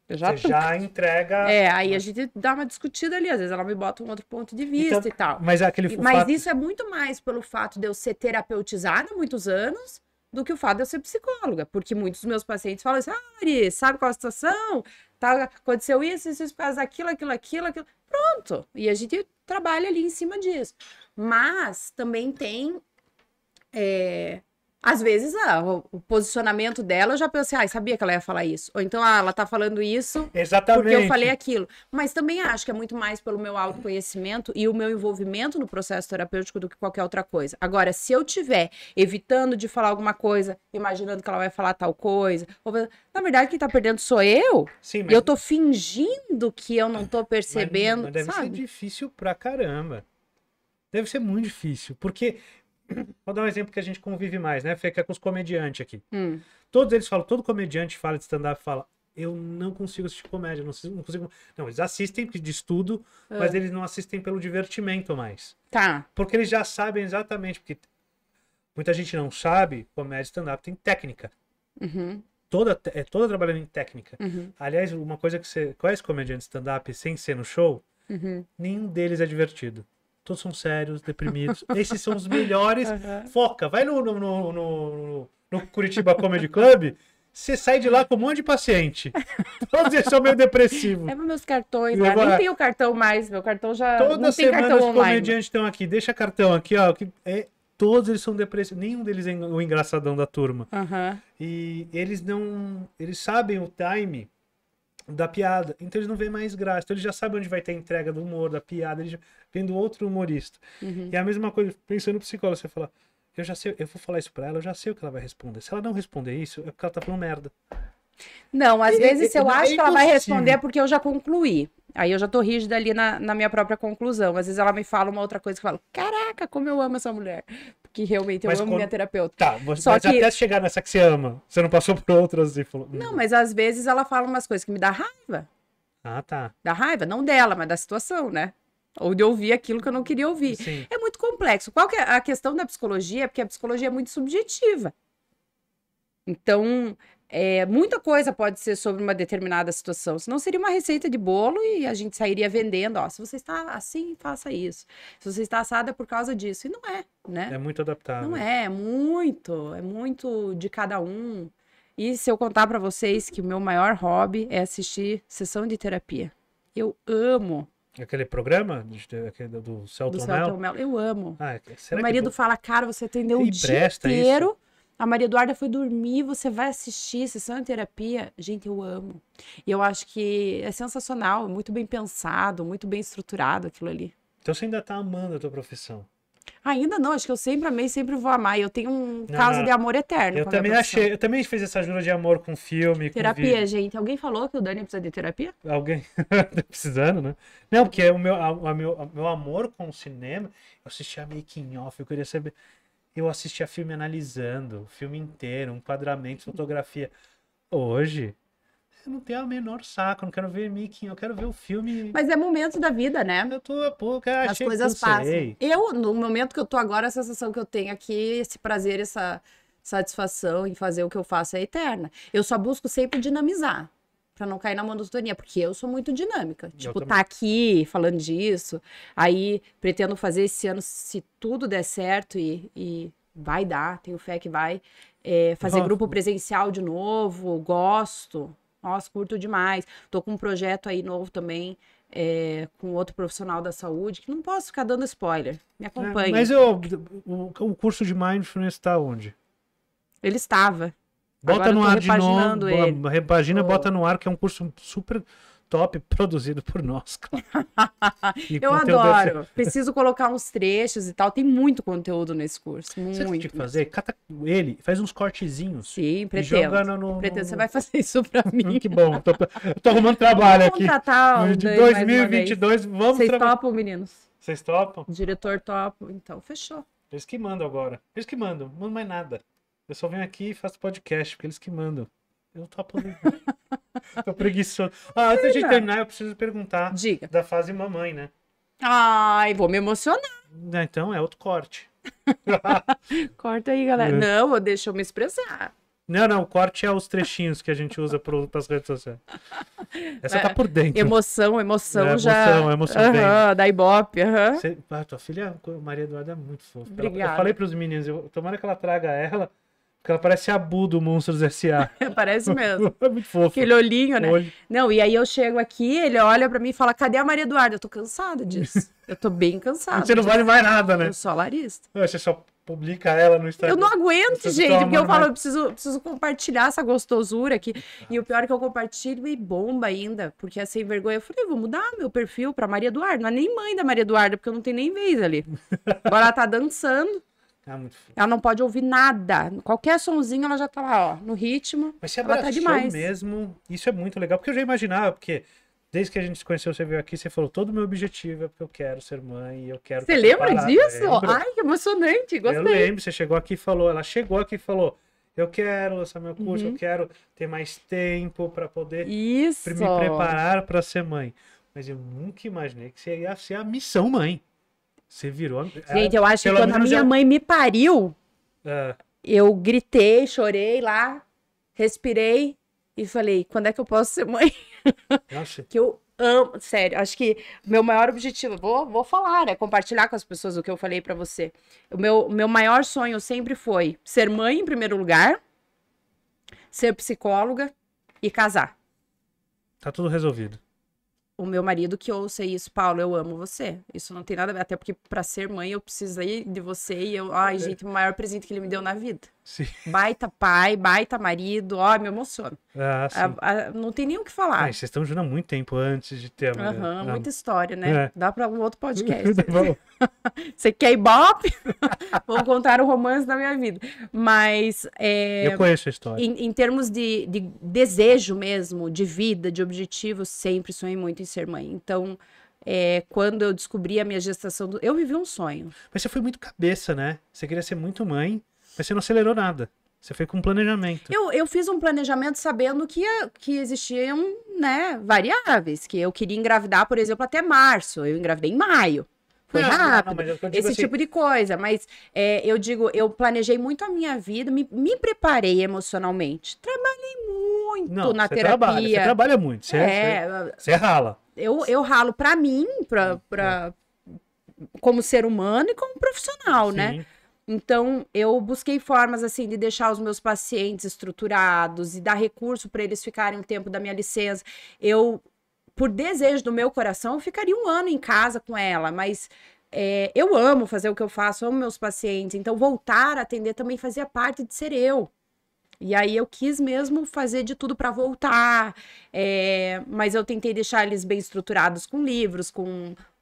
Eu já Você já entrega. É, aí a né? gente dá uma discutida ali, às vezes ela me bota um outro ponto de então, vista então, e tal. Mas, é aquele mas fato... isso é muito mais pelo fato de eu ser terapeutizada há muitos anos do que o fato de eu ser psicóloga. Porque muitos dos meus pacientes falam assim: ah, Ari, sabe qual é a situação? Tá, aconteceu isso, isso, isso, aquilo, aquilo, aquilo, aquilo. Pronto. E a gente trabalha ali em cima disso. Mas também tem. É às vezes, ah, o posicionamento dela, eu já pensei, ah, sabia que ela ia falar isso. Ou então, ah, ela tá falando isso Exatamente. porque eu falei aquilo. Mas também acho que é muito mais pelo meu autoconhecimento e o meu envolvimento no processo terapêutico do que qualquer outra coisa. Agora, se eu tiver evitando de falar alguma coisa, imaginando que ela vai falar tal coisa, ou... na verdade, quem tá perdendo sou eu. Sim, mas... E eu tô fingindo que eu não tô percebendo, mas, mas deve sabe? ser difícil pra caramba. Deve ser muito difícil, porque Vou dar um exemplo que a gente convive mais, né, Fica que é com os comediantes aqui. Hum. Todos eles falam, todo comediante fala de stand-up fala, eu não consigo assistir comédia, não consigo, não, consigo, não eles assistem de estudo, ah. mas eles não assistem pelo divertimento mais. Tá. Porque eles já sabem exatamente, porque muita gente não sabe, comédia stand-up tem técnica. Uhum. Toda, é toda trabalhando em técnica. Uhum. Aliás, uma coisa que você. Quais é comediantes stand-up sem ser no show? Uhum. Nenhum deles é divertido. Todos são sérios, deprimidos. *laughs* Esses são os melhores. Uhum. Foca, vai no, no, no, no, no Curitiba Comedy Club. Você sai de lá com um monte de paciente. *laughs* Todos eles são meio depressivos. Leva meus cartões, cara. Agora, não tenho cartão mais, meu cartão já. Toda não semana tem cartão os comediantes estão aqui. Deixa cartão aqui, ó. Que é, todos eles são depressivos. Nenhum deles é o engraçadão da turma. Uhum. E eles não. Eles sabem o time da piada. Então ele não vê mais graça. Então ele já sabe onde vai ter a entrega do humor, da piada, ele já vem do outro humorista. Uhum. E é a mesma coisa, pensando no psicólogo, você fala, eu já sei, eu vou falar isso pra ela, eu já sei o que ela vai responder. Se ela não responder isso, é porque ela tá falando merda. Não, às e, é vezes eu é acho é que ela vai responder porque eu já concluí. Aí eu já tô rígida ali na, na minha própria conclusão. Às vezes ela me fala uma outra coisa que eu falo, caraca, como eu amo essa mulher que realmente eu mas amo quando... minha terapeuta. Tá, você, Só mas que... até chegar nessa que você ama, você não passou por outras e falou... Hum. Não, mas às vezes ela fala umas coisas que me dá raiva. Ah, tá. Dá raiva, não dela, mas da situação, né? Ou de ouvir aquilo que eu não queria ouvir. Sim. É muito complexo. Qual que é a questão da psicologia? Porque a psicologia é muito subjetiva. Então, é, muita coisa pode ser sobre uma determinada situação. Senão seria uma receita de bolo e a gente sairia vendendo. Ó, se você está assim, faça isso. Se você está assada por causa disso. E não é, né? É muito adaptado. Não é, é muito. É muito de cada um. E se eu contar para vocês que o meu maior hobby é assistir sessão de terapia. Eu amo Aquele programa aquele do Celton, do Celton Mello? Eu amo. Ah, é marido que... fala, cara, você atendeu o dia inteiro. Isso? A Maria Eduarda foi dormir, você vai assistir sessão de terapia. Gente, eu amo. E eu acho que é sensacional, é muito bem pensado, muito bem estruturado aquilo ali. Então você ainda tá amando a tua profissão? Ainda não, acho que eu sempre amei, sempre vou amar. Eu tenho um não, caso não. de amor eterno. Eu também achei, eu também fiz essa ajuda de amor com filme. Terapia, com gente. Alguém falou que o Dani precisa de terapia? Alguém está *laughs* precisando, né? Não, porque o meu, a, a meu, a meu amor com o cinema, eu assistia making off, eu queria saber eu assistia filme analisando, o filme inteiro, um enquadramento, fotografia. Hoje, eu não tenho o menor saco, não quero ver Mickey, eu quero ver o filme. Mas é momento da vida, né? Eu tô, pô, pouco, As coisas passam. Sei. Eu, no momento que eu tô agora, a sensação que eu tenho aqui, é esse prazer, essa satisfação em fazer o que eu faço é eterna. Eu só busco sempre dinamizar para não cair na monotonia, porque eu sou muito dinâmica. Eu tipo, também. tá aqui falando disso, aí pretendo fazer esse ano, se tudo der certo e, e vai dar, tenho fé que vai, é, fazer Nossa. grupo presencial de novo, gosto, nossa, curto demais. Tô com um projeto aí novo também, é, com outro profissional da saúde, que não posso ficar dando spoiler. Me é, acompanhe. É, mas eu, o, o curso de Mindfulness está onde? Ele estava. Bota no ar de novo. Ele. Repagina, oh. bota no ar, que é um curso super top produzido por nós, *laughs* Eu é adoro. Desse... *laughs* Preciso colocar uns trechos e tal. Tem muito conteúdo nesse curso. Muito. Você tem que fazer? Cata ele, faz uns cortezinhos. Sim, pretendo. Jogando no, pretendo. Você vai fazer isso pra *laughs* mim. que bom. Tô, tô arrumando trabalho vamos aqui. Contratar um de 2022, vamos Vocês topam, meninos? Vocês topam? Diretor topo. Então, fechou. Eles que mandam agora. Eles que mandam. Não mais nada. Eu só venho aqui e faço podcast, porque é eles que mandam. Eu tô apodrecendo. *laughs* tô preguiçoso. Ah, antes de terminar, eu preciso perguntar Diga. da fase mamãe, né? Ai, vou me emocionar. Né, então é outro corte. *laughs* Corta aí, galera. É. Não, deixa eu me expressar. Não, não, o corte é os trechinhos que a gente usa para as redes sociais. Essa tá é, tá por dentro. Emoção, emoção, é, emoção já. Emoção, emoção uhum, bem. Da Ibope, aham. Você... Ah, tua filha, Maria Eduarda, é muito fofa. Obrigada. eu falei para os meninos, eu... tomara que ela traga ela porque ela parece a Bu do Monstros S.A. *laughs* parece mesmo. *laughs* é muito fofo. Aquele olhinho, né? Olho. Não, e aí eu chego aqui, ele olha para mim e fala: cadê a Maria Eduarda? Eu tô cansada disso. *laughs* Eu tô bem cansada. Você não vale mais nada, né? Eu sou larista. você só publica ela no Instagram. Eu não aguento, gente, porque eu falo, eu preciso, preciso compartilhar essa gostosura aqui. E o pior é que eu compartilho e bomba ainda, porque é sem vergonha. Eu falei, eu vou mudar meu perfil pra Maria Eduarda. Não é nem mãe da Maria Eduarda, porque eu não tenho nem vez ali. Agora ela tá dançando. Ah, muito... Ela não pode ouvir nada. Qualquer sonzinho ela já tá lá, ó, no ritmo. Mas você é abraçou tá demais. mesmo. Isso é muito legal, porque eu já imaginava, porque desde que a gente se conheceu, você veio aqui, você falou, todo o meu objetivo é porque eu quero ser mãe, eu quero... Você lembra parada. disso? Ai, que emocionante, gostei. Eu lembro, você chegou aqui e falou, ela chegou aqui e falou, eu quero lançar meu curso, uhum. eu quero ter mais tempo para poder Isso. me preparar para ser mãe. Mas eu nunca imaginei que seria ser a missão mãe. Você virou. É, Gente, eu acho que quando a minha mãe me pariu, é. eu gritei, chorei lá, respirei e falei: quando é que eu posso ser mãe? Acho. *laughs* que eu amo, sério, acho que meu maior objetivo, vou, vou falar, né? Compartilhar com as pessoas o que eu falei para você. O meu, meu maior sonho sempre foi ser mãe em primeiro lugar, ser psicóloga e casar. Tá tudo resolvido o meu marido que ouça isso, Paulo, eu amo você. Isso não tem nada a ver, até porque para ser mãe eu precisei de você e eu, ai, é. gente, o maior presente que ele me deu na vida. Sim. Baita pai, baita marido, ó, me emociono. Ah, a, ah, a, ah, não tem nem o que falar. Ah, vocês estão juntos há muito tempo antes de ter. Uhum, né? Muita história, né? É. Dá para um outro podcast. tá *laughs* *laughs* Você quer ibope? *laughs* Vou contar o romance da minha vida. Mas. É, eu conheço a história. Em, em termos de, de, desejo mesmo, de vida, de objetivo, sempre sonhei muito em ser mãe. Então. É, quando eu descobri a minha gestação, do... eu vivi um sonho. Mas você foi muito cabeça, né? Você queria ser muito mãe. Mas você não acelerou nada. Você foi com um planejamento. Eu, eu fiz um planejamento sabendo que, que existiam né, variáveis, que eu queria engravidar, por exemplo, até março. Eu engravidei em maio. Foi não, rápido. Não, não, esse assim... tipo de coisa. Mas é, eu digo, eu planejei muito a minha vida, me, me preparei emocionalmente. Trabalhei muito na você terapia. Trabalha, você trabalha muito, você, é, é, você, você rala. Eu, eu ralo para mim, pra, pra, é. como ser humano e como profissional, né? Sim. né? Então, eu busquei formas assim de deixar os meus pacientes estruturados e dar recurso para eles ficarem um tempo da minha licença. Eu, por desejo do meu coração, ficaria um ano em casa com ela, mas é, eu amo fazer o que eu faço, amo meus pacientes. Então, voltar a atender também fazia parte de ser eu. E aí eu quis mesmo fazer de tudo para voltar, é, mas eu tentei deixar eles bem estruturados com livros, com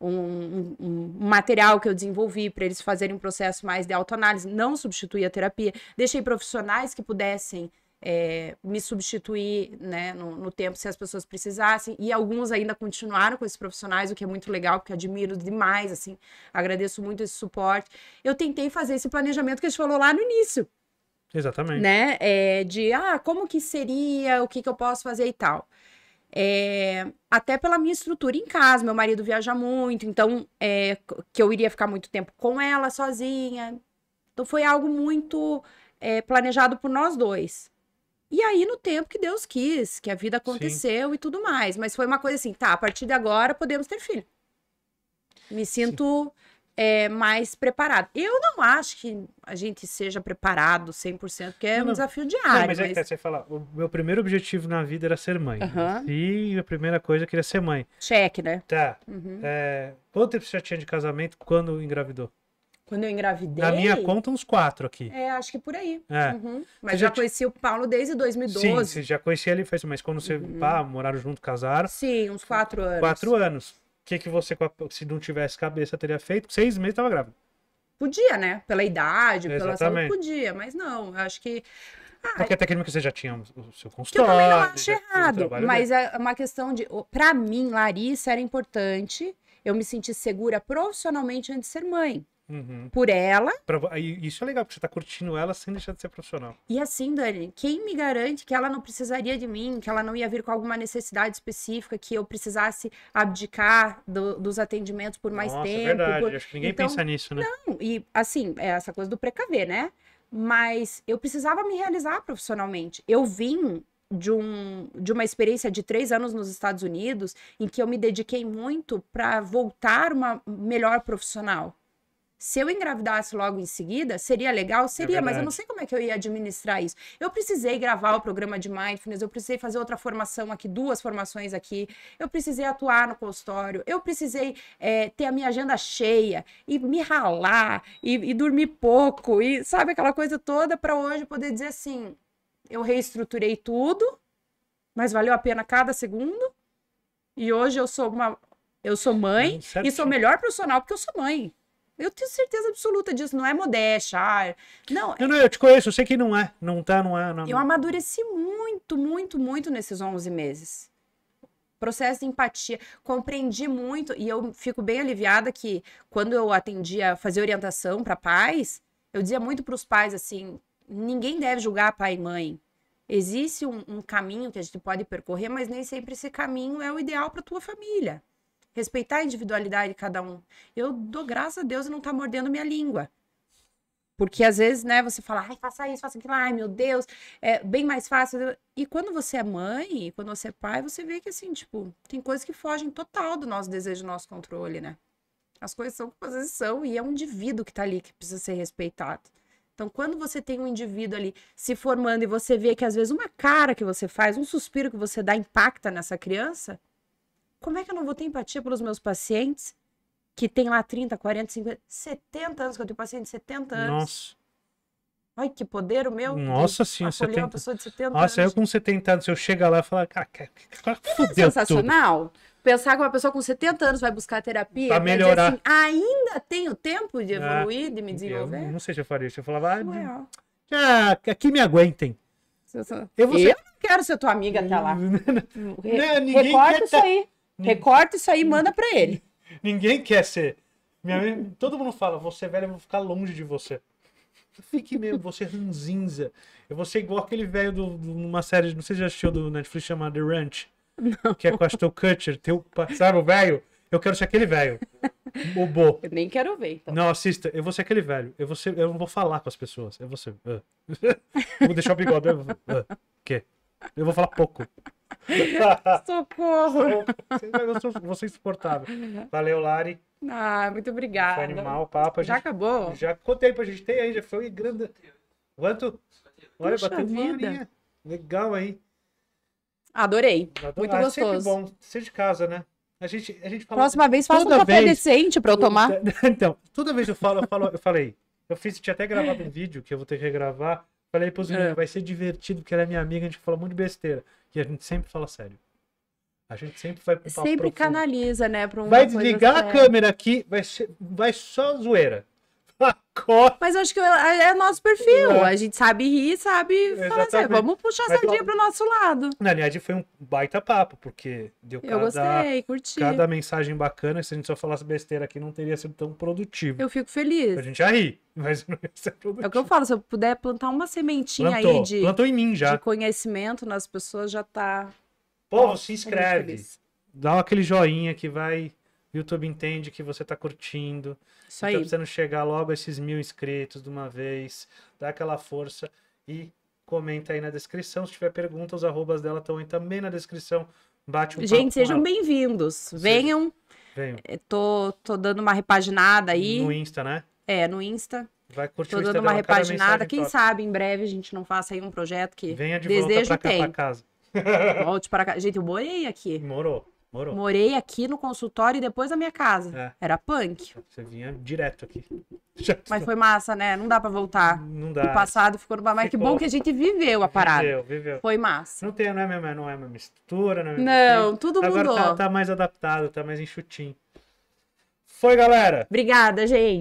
um, um, um material que eu desenvolvi para eles fazerem um processo mais de autoanálise, não substituir a terapia. Deixei profissionais que pudessem é, me substituir né, no, no, tempo se as pessoas precisassem. E alguns ainda continuaram com esses profissionais, o que é muito legal, porque admiro demais, assim, agradeço muito esse suporte. Eu tentei fazer esse planejamento que a gente falou lá no início. Exatamente. Né? É, de, ah, como que seria, o que, que eu posso fazer e tal. É, até pela minha estrutura em casa, meu marido viaja muito, então é, que eu iria ficar muito tempo com ela sozinha. Então foi algo muito é, planejado por nós dois. E aí, no tempo que Deus quis, que a vida aconteceu Sim. e tudo mais. Mas foi uma coisa assim, tá, a partir de agora podemos ter filho. Me sinto. Sim é, mais preparado. Eu não acho que a gente seja preparado 100%, porque é não, um desafio diário. Não, mas é que é, você fala, o meu primeiro objetivo na vida era ser mãe. Uhum. E a primeira coisa, é eu queria ser mãe. Cheque, né? Tá. Uhum. É, quanto tempo você já tinha de casamento quando engravidou? Quando eu engravidei. Na minha conta, uns quatro aqui. É, acho que por aí. É. Uhum. Mas você já, conheci o Paulo desde 2012. Sim, você já conhecia ele faz, mas quando você uhum. pá, moraram junto, casaram. Sim, uns quatro anos. Quatro anos que, que você, se não tivesse cabeça, teria feito? Seis meses estava grávida. Podia, né? Pela idade, Exatamente. pela saúde, podia, mas não, eu acho que. Ah, Porque até que você já tinha o seu consultório. Que eu também não acho errado, mas é uma questão de. Para mim, Larissa, era importante eu me sentir segura profissionalmente antes de ser mãe. Uhum. Por ela. Pra, isso é legal, porque você tá curtindo ela sem deixar de ser profissional. E assim, Dani, quem me garante que ela não precisaria de mim, que ela não ia vir com alguma necessidade específica, que eu precisasse abdicar do, dos atendimentos por mais Nossa, é tempo? É verdade, por... acho que ninguém então, pensa nisso, né? Não, e assim, é essa coisa do precaver, né? Mas eu precisava me realizar profissionalmente. Eu vim de, um, de uma experiência de três anos nos Estados Unidos, em que eu me dediquei muito para voltar uma melhor profissional. Se eu engravidasse logo em seguida, seria legal? É seria, é mas eu não sei como é que eu ia administrar isso. Eu precisei gravar o programa de mindfulness, eu precisei fazer outra formação aqui, duas formações aqui, eu precisei atuar no consultório, eu precisei é, ter a minha agenda cheia e me ralar e, e dormir pouco, e sabe aquela coisa toda para hoje poder dizer assim: eu reestruturei tudo, mas valeu a pena cada segundo, e hoje eu sou uma. Eu sou mãe é e sou melhor profissional porque eu sou mãe. Eu tenho certeza absoluta disso. Não é modéstia. Ah, não, não, não, é eu te conheço, eu sei que não é. Não tá, não é. Não, é eu amadureci muito, muito, muito nesses 11 meses. Processo de empatia. Compreendi muito. E eu fico bem aliviada que quando eu atendia, fazer orientação para pais, eu dizia muito para os pais assim: ninguém deve julgar pai e mãe. Existe um, um caminho que a gente pode percorrer, mas nem sempre esse caminho é o ideal para tua família respeitar a individualidade de cada um. Eu dou graças a Deus e não tá mordendo minha língua. Porque às vezes, né, você fala, ai, faça isso, faça aquilo, ai, meu Deus, é bem mais fácil. E quando você é mãe, quando você é pai, você vê que, assim, tipo, tem coisas que fogem total do nosso desejo, do nosso controle, né? As coisas são como elas são e é um indivíduo que tá ali que precisa ser respeitado. Então, quando você tem um indivíduo ali se formando e você vê que às vezes uma cara que você faz, um suspiro que você dá impacta nessa criança, como é que eu não vou ter empatia pelos meus pacientes que tem lá 30, 40, 50, 70 anos, que eu tenho paciente de 70 anos. Nossa. Ai, que poder o meu. Nossa senhora, 70. uma pessoa de 70 Nossa, anos. eu com 70 anos, eu chego lá e falo, cara, cara, cara fudeu é sensacional tudo. pensar que uma pessoa com 70 anos vai buscar terapia. Pra melhorar. Assim, ainda tenho tempo de é. evoluir, ah, de me desenvolver. Eu não sei se eu faria isso. Eu falava, ah, ah, aqui me aguentem. Eu, sou... eu, ser... eu, não quero ser tua amiga até tá lá. *laughs* não, né, ninguém Recorta quer isso tá aí. Hum. Recorta isso aí e manda pra ele. *laughs* Ninguém quer ser. Minha mãe, todo mundo fala, você é velho, eu vou ficar longe de você. Fique mesmo, você é ranzinza. Eu vou ser igual aquele velho de uma série, não sei se já assistiu do Netflix chamada The Ranch. Não. Que é com a Ashton Kutcher. Teu, sabe o velho? Eu quero ser aquele velho. O Bo. Eu nem quero ver. Então. Não, assista. Eu vou ser aquele velho. Eu, vou ser, eu não vou falar com as pessoas. Eu vou ser. Uh. *laughs* vou deixar o bigode. Uh. Ah, que? Eu vou falar pouco. *laughs* Socorro! Sou, você é insuportável. Valeu, Lari. Ah, muito obrigada. Foi animal, papo. já acabou? Já contei pra gente. Tem aí, já foi grande. Quanto? Olha, bateu vida. uma horinha. Legal aí. Adorei. Adorei. Muito ah, gostoso. É bom. Ser de casa, né? A gente, a gente fala, Próxima vez fala um café vez, decente pra eu tomar. *laughs* Então, toda vez eu falo, eu, falo, eu falei. Eu fiz, tinha até gravado um vídeo que eu vou ter que regravar Falei pros é. meninos, vai ser divertido, porque ela é minha amiga, a gente fala muito besteira. E a gente sempre fala sério. A gente sempre vai pro Sempre profundo. canaliza, né? Pra vai desligar a câmera aqui, vai, ser, vai só zoeira. Acorda. Mas acho que é, é, é nosso perfil. É. A gente sabe rir, sabe falar assim, vamos puxar a sardinha pro nosso lado. Na verdade, foi um baita papo, porque deu eu cada, gostei, curti. cada mensagem bacana. Se a gente só falasse besteira aqui, não teria sido tão produtivo. Eu fico feliz. A gente já ri, mas não ia ser produtivo. É o que eu falo, se eu puder plantar uma sementinha Plantou. aí de, Plantou em mim já. de conhecimento nas pessoas, já tá. Povo, se inscreve. Dá aquele joinha que vai YouTube entende que você está curtindo. Isso então, aí. Tá precisando chegar logo a esses mil inscritos de uma vez. Dá aquela força e comenta aí na descrição. Se tiver pergunta, os arrobas dela estão aí também na descrição. Bate um Gente, sejam bem-vindos. Venham. Venham. É, tô, tô dando uma repaginada aí. No Insta, né? É, no Insta. Vai curtir Tô dando uma repaginada. Quem top. sabe em breve a gente não faça aí um projeto que Venha de desejo volta pra cá, tem. Pra casa. Volte para casa Gente, eu morei aqui. Morou. Morou. Morei aqui no consultório e depois na minha casa. É. Era punk. Você vinha direto aqui. *laughs* Mas foi massa, né? Não dá pra voltar. Não dá. O passado ficou no Mas que bom que a gente viveu a parada. Viveu, viveu. Foi massa. Não, tem, não, é, mesmo, não é a mesma mistura, não é Não, tudo Agora mudou. Agora tá, tá mais adaptado, tá mais enxutinho. Foi, galera. Obrigada, gente.